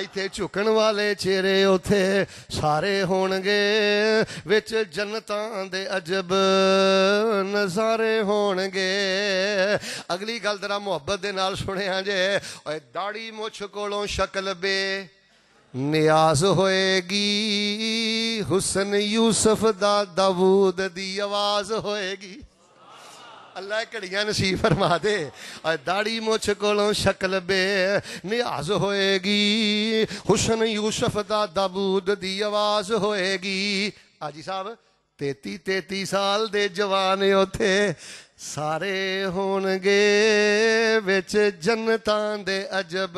Speaker 1: ਇੱਥੇ ਝੁਕਣ ਵਾਲੇ ਚਿਹਰੇ ਉਥੇ ਸਾਰੇ ਹੋਣਗੇ ਵਿੱਚ ਜੰਨਤਾਂ ਦੇ ਅਜਬ ਨਜ਼ਾਰੇ ਹੋਣਗੇ ਅਗਲੀ ਗੱਲ ਤੇਰਾ ਮੁਹੱਬਤ ਦੇ ਨਾਲ ਸੁਣਿਆ ਜੇ ਓਏ ਦਾੜੀ ਮੁੱਛ ਕੋਲੋਂ ਸ਼ਕਲ ਬੇ ਨਿਆਜ਼ ਹੋਏਗੀ ਹੁਸਨ ਯੂਸਫ ਦਾ ਦਾਵੂਦ ਦੀ ਆਵਾਜ਼ ਹੋਏਗੀ अल्लाह घड़िया नसीब फरमा दे दाड़ी मुछ को शक्ल बे न्याज होएगी हुसन यूसुफ दा दाबूद दी आवाज होएगी आजी साहब तेती तेती साल दे जवान उथे सारे होंगे बिच जन्नता दे अजब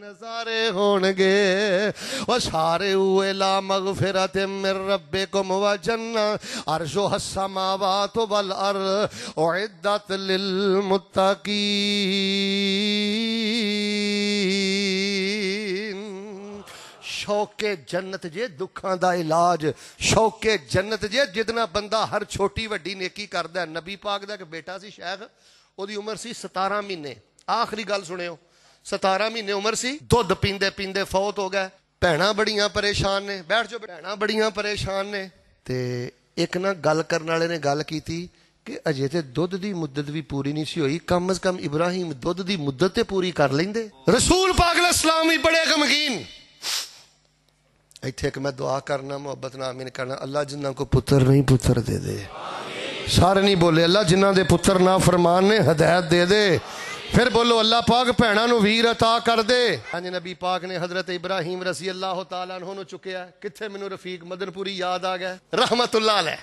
Speaker 1: नजारे गे और सारे हुए ला मग फेरा ते मेर रबे को मुआ जन्ना अर जो हस्सा मावा तो बल अर ओदत लिल मुत्ता की ਸ਼ੌਕੇ ਜੰਨਤ ਜੇ ਦੁੱਖਾਂ ਦਾ ਇਲਾਜ ਸ਼ੌਕੇ ਜੰਨਤ ਜੇ ਜਿਦਨਾ ਬੰਦਾ ਹਰ ਛੋਟੀ ਵੱਡੀ ਨੇਕੀ ਕਰਦਾ ਨਬੀ ਪਾਕ ਦਾ ਇੱਕ ਬੇਟਾ ਸੀ ਸ਼ੇਖ ਉਹਦੀ ਉਮਰ ਸੀ 17 ਮਹੀਨੇ ਆਖਰੀ ਗੱਲ ਸੁਣਿਓ 17 ਮਹੀਨੇ ਉਮਰ ਸੀ ਦੁੱਧ ਪੀਂਦੇ ਪੀਂਦੇ ਫੌਤ ਹੋ ਗਿਆ ਭੈਣਾ ਬੜੀਆਂ ਪਰੇਸ਼ਾਨ ਨੇ ਬੈਠ ਜੋ ਭੈਣਾ ਬੜੀਆਂ ਪਰੇਸ਼ਾਨ ਨੇ ਤੇ ਇੱਕ ਨਾ ਗੱਲ ਕਰਨ ਵਾਲੇ ਨੇ ਗੱਲ ਕੀਤੀ ਕਿ ਅਜੇ ਤੇ ਦੁੱਧ ਦੀ ਮੁੱਦਤ ਵੀ ਪੂਰੀ ਨਹੀਂ ਸੀ ਹੋਈ ਕਮ ਅਜ਼ ਕਮ ਇਬਰਾਹੀਮ ਦੁੱਧ ਦੀ ਮੁੱਦਤ ਤੇ ਪੂਰੀ ਕਰ ਲੈਂਦੇ ਰਸੂਲ ਪਾਕ ਅਲੈਹਿਸਲਾਮ ਵੀ ਬੜੇ ਗਮਗੀਨ ਇੱਥੇ ਕਿ ਮੈਂ ਦੁਆ ਕਰਨਾ ਮੁਹੱਬਤ ਨਾਲ ਆਮੀਨ ਕਰਨਾ ਅੱਲਾ ਜਿਨ੍ਹਾਂ ਕੋ ਪੁੱਤਰ ਨਹੀਂ ਪੁੱਤਰ ਦੇ ਦੇ ਸਾਰੇ ਨਹੀਂ ਬੋਲੇ ਅੱਲਾ ਜਿਨ੍ਹਾਂ ਦੇ ਪੁੱਤਰ ਨਾ ਫਰਮਾਨ ਨੇ ਹਦਾਇਤ ਦੇ ਦੇ फिर बोलो अल्लाह पाक भैनों को वीर अता कर दे हाँ नबी पाक ने हजरत इब्राहिम रसी अल्लाह तू चुकया कितने मैनू रफीक मदनपुरी याद आ गया रहमत है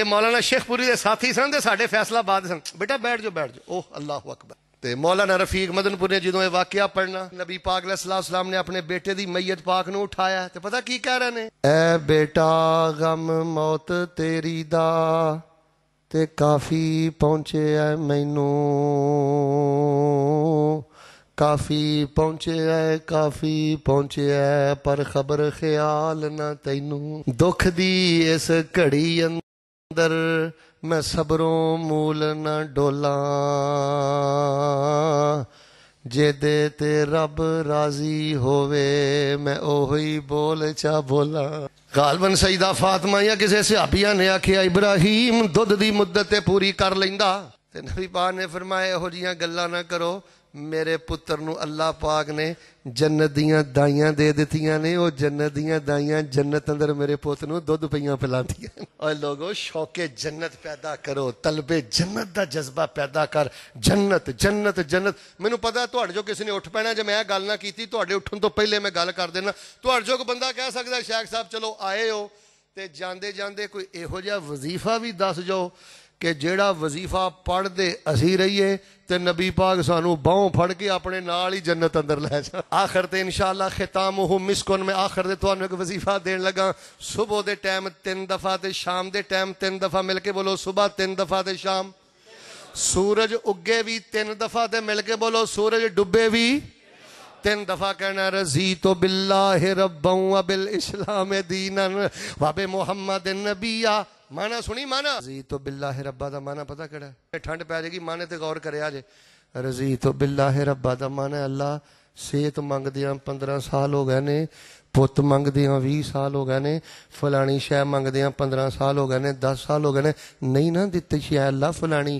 Speaker 1: ये मौलाना शेखपुरी के साथी सन तो साढ़े फैसलाबाद सन बेटा बैठ जाओ बैठ जाओ ओह अल्लाह अकबर ਤੇ ਮੌਲਾਨਾ ਰਫੀਕ ਮਦਨਪੁਰ ਨੇ ਜਦੋਂ ਇਹ ਵਾਕਿਆ ਪੜਨਾ ਨਬੀ ਪਾਕ ਸਲਾਮ ਨੇ ਆਪਣੇ ਬੇਟੇ ਦੀ ਮਈਤ ਪਾਕ ਨੂੰ ਉਠਾਇਆ ਤੇ ਪਤਾ ਕੀ ਕਹਿ ਰਹੇ ਨੇ ਐ ਬੇਟਾ ਗਮ ਮੌਤ ਤੇਰੀ ਦਾ ਤੇ ਕਾਫੀ ਪਹੁੰਚਿਆ ਮੈਨੂੰ ਕਾਫੀ ਪਹੁੰਚਿਆ ਕਾਫੀ ਪਹੁੰਚਿਆ ਪਰ ਖਬਰ ਖਿਆਲ ਨਾ ਤੈਨੂੰ ਦੁੱਖ ਦੀ ਇਸ ਘੜੀ ਅੰਦਰ मैं सबरों मूल न डोला जेदे ते रब राजी होवे मैं ओही बोल चा बोला गालबन सईदा फातमा या किसी सिहाबिया ने आखिया इब्राहिम दुद्ध की मुद्दत पूरी कर लेंदा ते नबी पा ने फरमाया यहो जियां गल्ला ना करो ਮੇਰੇ ਪੁੱਤਰ ਨੂੰ ਅੱਲਾਹ ਪਾਕ ਨੇ ਜੰਨਤ ਦੀਆਂ ਦਾਈਆਂ ਦੇ ਦਿੱਤੀਆਂ ਨੇ ਉਹ ਜੰਨਤ ਦੀਆਂ ਦਾਈਆਂ ਜੰਨਤ ਅੰਦਰ ਮੇਰੇ ਪੁੱਤ ਨੂੰ ਦੁੱਧ ਪਈਆਂ ਪਿਲਾਉਂਦੀਆਂ ਓਏ ਲੋਗੋ ਸ਼ੌਕੇ ਜੰਨਤ ਪੈਦਾ ਕਰੋ ਤਲਬੇ ਜੰਨਤ ਦਾ ਜਜ਼ਬਾ ਪੈਦਾ ਕਰ ਜੰਨਤ ਜੰਨਤ ਜੰਨਤ ਮੈਨੂੰ ਪਤਾ ਤੁਹਾਡੇ ਜੋ ਕਿਸੇ ਨੇ ਉੱਠ ਪੈਣਾ ਜੇ ਮੈਂ ਗੱਲ ਨਾ ਕੀਤੀ ਤੁਹਾਡੇ ਉੱਠਣ ਤੋਂ ਪਹਿਲੇ ਮੈਂ ਗੱਲ ਕਰ ਦੇਣਾ ਤੁਹਾਡੇ ਜੋ ਬੰਦਾ ਕਹਿ ਸਕਦਾ ਸ਼ੇਖ ਸਾਹਿਬ ਚਲੋ ਆਏ ਹੋ ਤੇ ਜਾਂਦੇ ਜਾਂਦੇ ਕੋਈ ਇਹੋ ਜਿਹਾ ਵਜ਼ੀਫਾ ਵੀ ਦੱਸ ਜਾਓ कि जड़ा वजीफा पढ़ते असी रहीए तो नबी भाग सानू बहों फड़ के अपने नाल ही जन्नत अंदर लै जा आखिर तो इनशाला खिताम हो मिसकुन में आखिर तो वजीफा देन लगा सुबह के टाइम तीन दफा तो शाम के टाइम तीन दफा मिल के बोलो सुबह तीन दफा तो शाम सूरज उगे भी तीन दफा तो मिल के बोलो सूरज डुबे भी तीन दफा कहना रजी तो बिल्ला हे रबा बिल इस्लाम दीन बाबे मुहम्मद नबी आ माना सुनी माना रजीत तो बिल्ला है रबा का माना पता कड़ा ठंड पै जाएगी माने तो गौर करे अजे रजीत तो बिल्ला है रबा का माना अल्लाह सेहत मंगद पंद्रह साल हो गए ने पुत मंगद भी साल हो गए ने फलानी शह मंगद पंद्रह साल हो गए ने दस साल हो गए ने नहीं ना दिते शह ला फलानी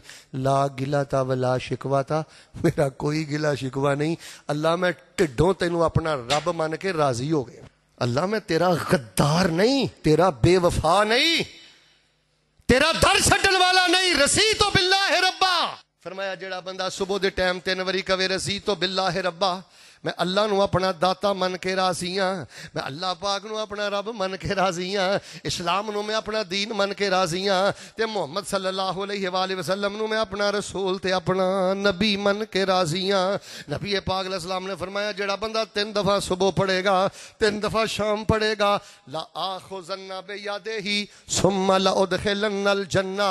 Speaker 1: ला गिला ता व ला शिकवा था मेरा कोई गिला शिकवा नहीं अल्लाह मैं ढिडो तेन अपना रब मन के राजी हो गया अल्लाह मैं तेरा गद्दार नहीं तेरा बेवफा नहीं तेरा दर छड़न वाला नहीं रसी तो बिल्ला है रब्बा फरमाया जेड़ा बंदा सुबह के टाइम तीन वरी कवे रसी तो बिल्ला है रब्बा मैं अल्लाह अपना दाता मन के राजी हाँ मैं अल्लाह पाक न अपना रब मन के राजी हाँ इस्लाम को मैं अपना दीन मन के राजी हाँ तो मुहम्मद सल्लाह वसलम मैं अपना रसूल तो अपना नबी मन के राजी हाँ नबी ए पाग असलाम ने फरमाया जरा बंदा तीन दफा सुबह पढ़ेगा तीन दफा शाम पढ़ेगा ला आखो जन्ना बे यादे ही सुम जन्ना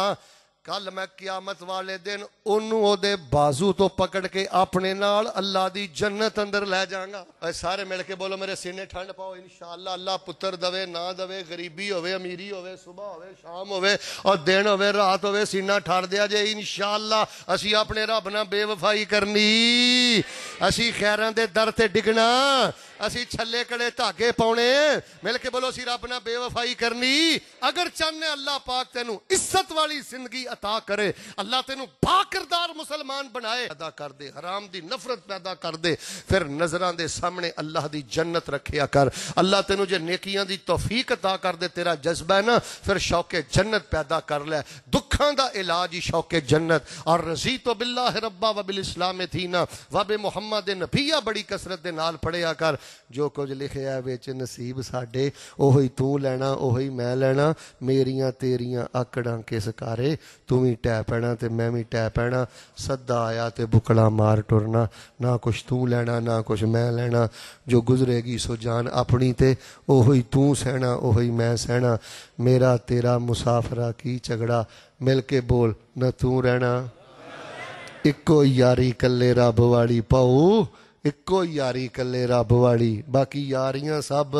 Speaker 1: ਕੱਲ ਮੈਂ ਕਿਆਮਤ ਵਾਲੇ ਦਿਨ ਉਹਨੂੰ ਉਹਦੇ ਬਾਜ਼ੂ ਤੋਂ ਪਕੜ ਕੇ ਆਪਣੇ ਨਾਲ ਅੱਲਾ ਦੀ ਜੰਨਤ ਅੰਦਰ ਲੈ ਜਾਵਾਂਗਾ ਐ ਸਾਰੇ ਮਿਲ ਕੇ ਬੋਲੋ ਮੇਰੇ ਸੀਨੇ ਠੰਡ ਪਾਓ ਇਨਸ਼ਾਅੱਲਾ ਅੱਲਾ ਪੁੱਤਰ ਦਵੇ ਨਾ ਦਵੇ ਗਰੀਬੀ ਹੋਵੇ ਅਮੀਰੀ ਹੋਵੇ ਸਵੇਰ ਹੋਵੇ ਸ਼ਾਮ ਹੋਵੇ ਔਰ ਦਿਨ ਹੋਵੇ ਰਾਤ ਹੋਵੇ ਸੀਨਾ ਠਰ ਦਿਆ ਜੇ ਇਨਸ਼ਾਅੱਲਾ ਅਸੀਂ ਆਪਣੇ ਰੱਬ ਨਾਲ ਬੇਵਫਾਈ ਕਰਨੀ ਅਸੀਂ ਖੈਰਾਂ ਦੇ ਦਰ ਤੇ ਡਿੱਗਣਾ असी छले कड़े धागे पाने मिल के बोलो असी रब ना बेवफाई करनी अगर चाहने अल्लाह पाक तेन इज्जत वाली जिंदगी अता करे अल्लाह तेन बाकरदार मुसलमान बनाए अदा कर दे हराम की नफरत पैदा कर दे फिर नजर के सामने अल्लाह की जन्नत रखिया कर अल्लाह तेन जो नेकिया की तोफीक अदा कर दे तेरा जज्बा है ना फिर शौके जन्नत पैदा कर लै दुखा का इलाज ही शौके जन्नत और रसी तो बिल्ला है रब्बा वबिल इस्लाम थी ना वबे मुहम्मद नफिया बड़ी कसरत पढ़िया कर ਜੋ ਕੁਝ ਲਿਖਿਆ ਵਿੱਚ ਨਸੀਬ ਸਾਡੇ ਉਹੀ ਤੂੰ ਲੈਣਾ ਉਹੀ ਮੈਂ ਲੈਣਾ ਮੇਰੀਆਂ ਤੇਰੀਆਂ ਆਕੜਾਂ ਕਿਸ ਕਾਰੇ ਤੂੰ ਵੀ ਟਹਿ ਪੈਣਾ ਤੇ ਮੈਂ ਵੀ ਟਹਿ ਪੈਣਾ ਸੱਦਾ ਆਇਆ ਤੇ ਬੁਕਲਾ ਮਾਰ ਟੁਰਨਾ ਨਾ ਕੁਛ ਤੂੰ ਲੈਣਾ ਨਾ ਕੁਛ ਮੈਂ ਲੈਣਾ ਜੋ ਗੁਜ਼ਰੇਗੀ ਸੋ ਜਾਨ ਆਪਣੀ ਤੇ ਉਹੀ ਤੂੰ ਸਹਿਣਾ ਉਹੀ ਮੈਂ ਸਹਿਣਾ ਮੇਰਾ ਤੇਰਾ ਮੁਸਾਫਰਾ ਕੀ ਝਗੜਾ ਮਿਲ ਕੇ ਬੋਲ ਨਾ ਤੂੰ ਰਹਿਣਾ ਇੱਕੋ ਯਾਰੀ ਕੱਲੇ ਰੱਬ ਵਾਲੀ ਪਾਉ ਇੱਕੋ ਯਾਰੀ ਕੱਲੇ ਰੱਬ ਵਾਲੀ ਬਾਕੀ ਯਾਰੀਆਂ ਸਭ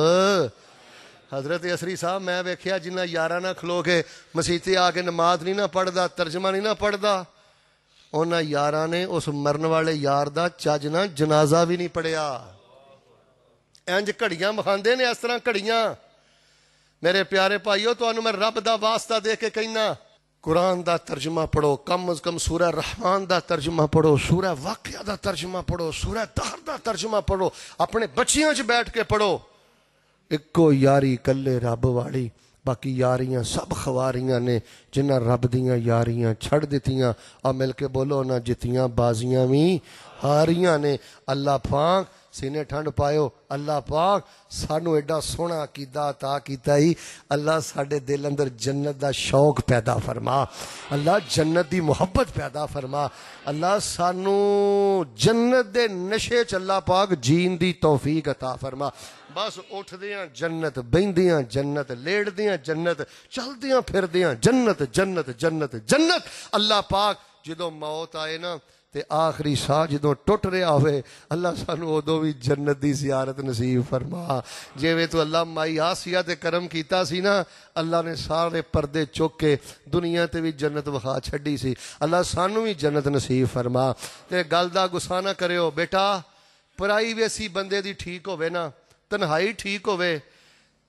Speaker 1: ਹਜ਼ਰਤ ਅਸਰੀ ਸਾਹਿਬ ਮੈਂ ਵੇਖਿਆ ਜਿੰਨਾ ਯਾਰਾਂ ਨਾਲ ਖਲੋ ਕੇ ਮਸੀਤੇ ਆ ਕੇ ਨਮਾਜ਼ ਨਹੀਂ ਨਾ ਪੜਦਾ ਤਰਜਮਾ ਨਹੀਂ ਨਾ ਪੜਦਾ ਉਹਨਾਂ ਯਾਰਾਂ ਨੇ ਉਸ ਮਰਨ ਵਾਲੇ ਯਾਰ ਦਾ ਚੱਜ ਨਾਲ ਜਨਾਜ਼ਾ ਵੀ ਨਹੀਂ ਪੜਿਆ ਇੰਜ ਘੜੀਆਂ ਮਖਾਂਦੇ ਨੇ ਇਸ ਤਰ੍ਹਾਂ ਘੜੀਆਂ ਮੇਰੇ ਪਿਆਰੇ ਭਾਈਓ ਤੁਹਾਨੂੰ ਮੈਂ ਰੱਬ ਦਾ ਵਾਸਤਾ ਦੇ ਕੇ ਕਹਿਣਾ कुरान का तर्जमा पढ़ो कम अज कम सूर रहमान का तर्जमा पढ़ो सूर वाक्य का तर्जमा पढ़ो सूर दहर का तर्जमा पढ़ो अपने बच्चियों बैठ के पढ़ो इको यारी कल रब वाली बाकी यारियां सब खवारियां ने जिन्हें रब दियां यारियां छड़ दितियां और मिल के बोलो ना जितियाँ बाजियां भी हारियां ने अल्लाह फांक सीने ठंड पायो अल्लाह पाक सानू एडा सोहना अकीदा अता किया अल्लाह साढ़े दिल अंदर जन्नत का शौक पैदा फरमा अल्लाह जन्नत की मुहब्बत पैदा फरमा अल्लाह सानू जन्नत दे नशे च अल्लाह पाक जीन की तौफीक अता फरमा बस उठद जन्नत बहद जन्नत लेड़दियाँ जन्नत चलदियाँ फिरदियाँ जन्नत जन्नत जन्नत जन्नत अल्लाह पाक जो मौत आए ना तो आखिरी साह जो टुट रहा हो अल्लाह सू उदो भी जन्नत की जियारत नसीब फरमा जिमें तो अल्लाह माई आसिया तो करम किया ना अल्लाह ने सारे परदे चुके दुनिया से भी जन्नत विखा छी सी अल्लाह सानू भी जन्नत नसीब फरमा तो गल का गुस्सा ना करो बेटा प्राइवेसी भी बंदे की ठीक हो तनहाई ठीक हो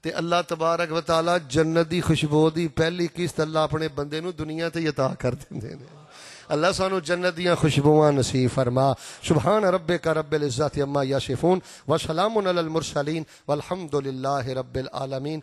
Speaker 1: तो अल्लाह तबारक वताला जन्नत की खुशबू की पहली किस्त अल्लाह अपने बंदे दुनिया से ही कर देंगे अल्लाह सानू जन्नत दियाँ खुशबुआ नसीब फरमा सुबहान रब का रब इज़्ज़त अम्मा याशिफून वसलाम मुरसलीन वलहमदिल्ला रबालमीन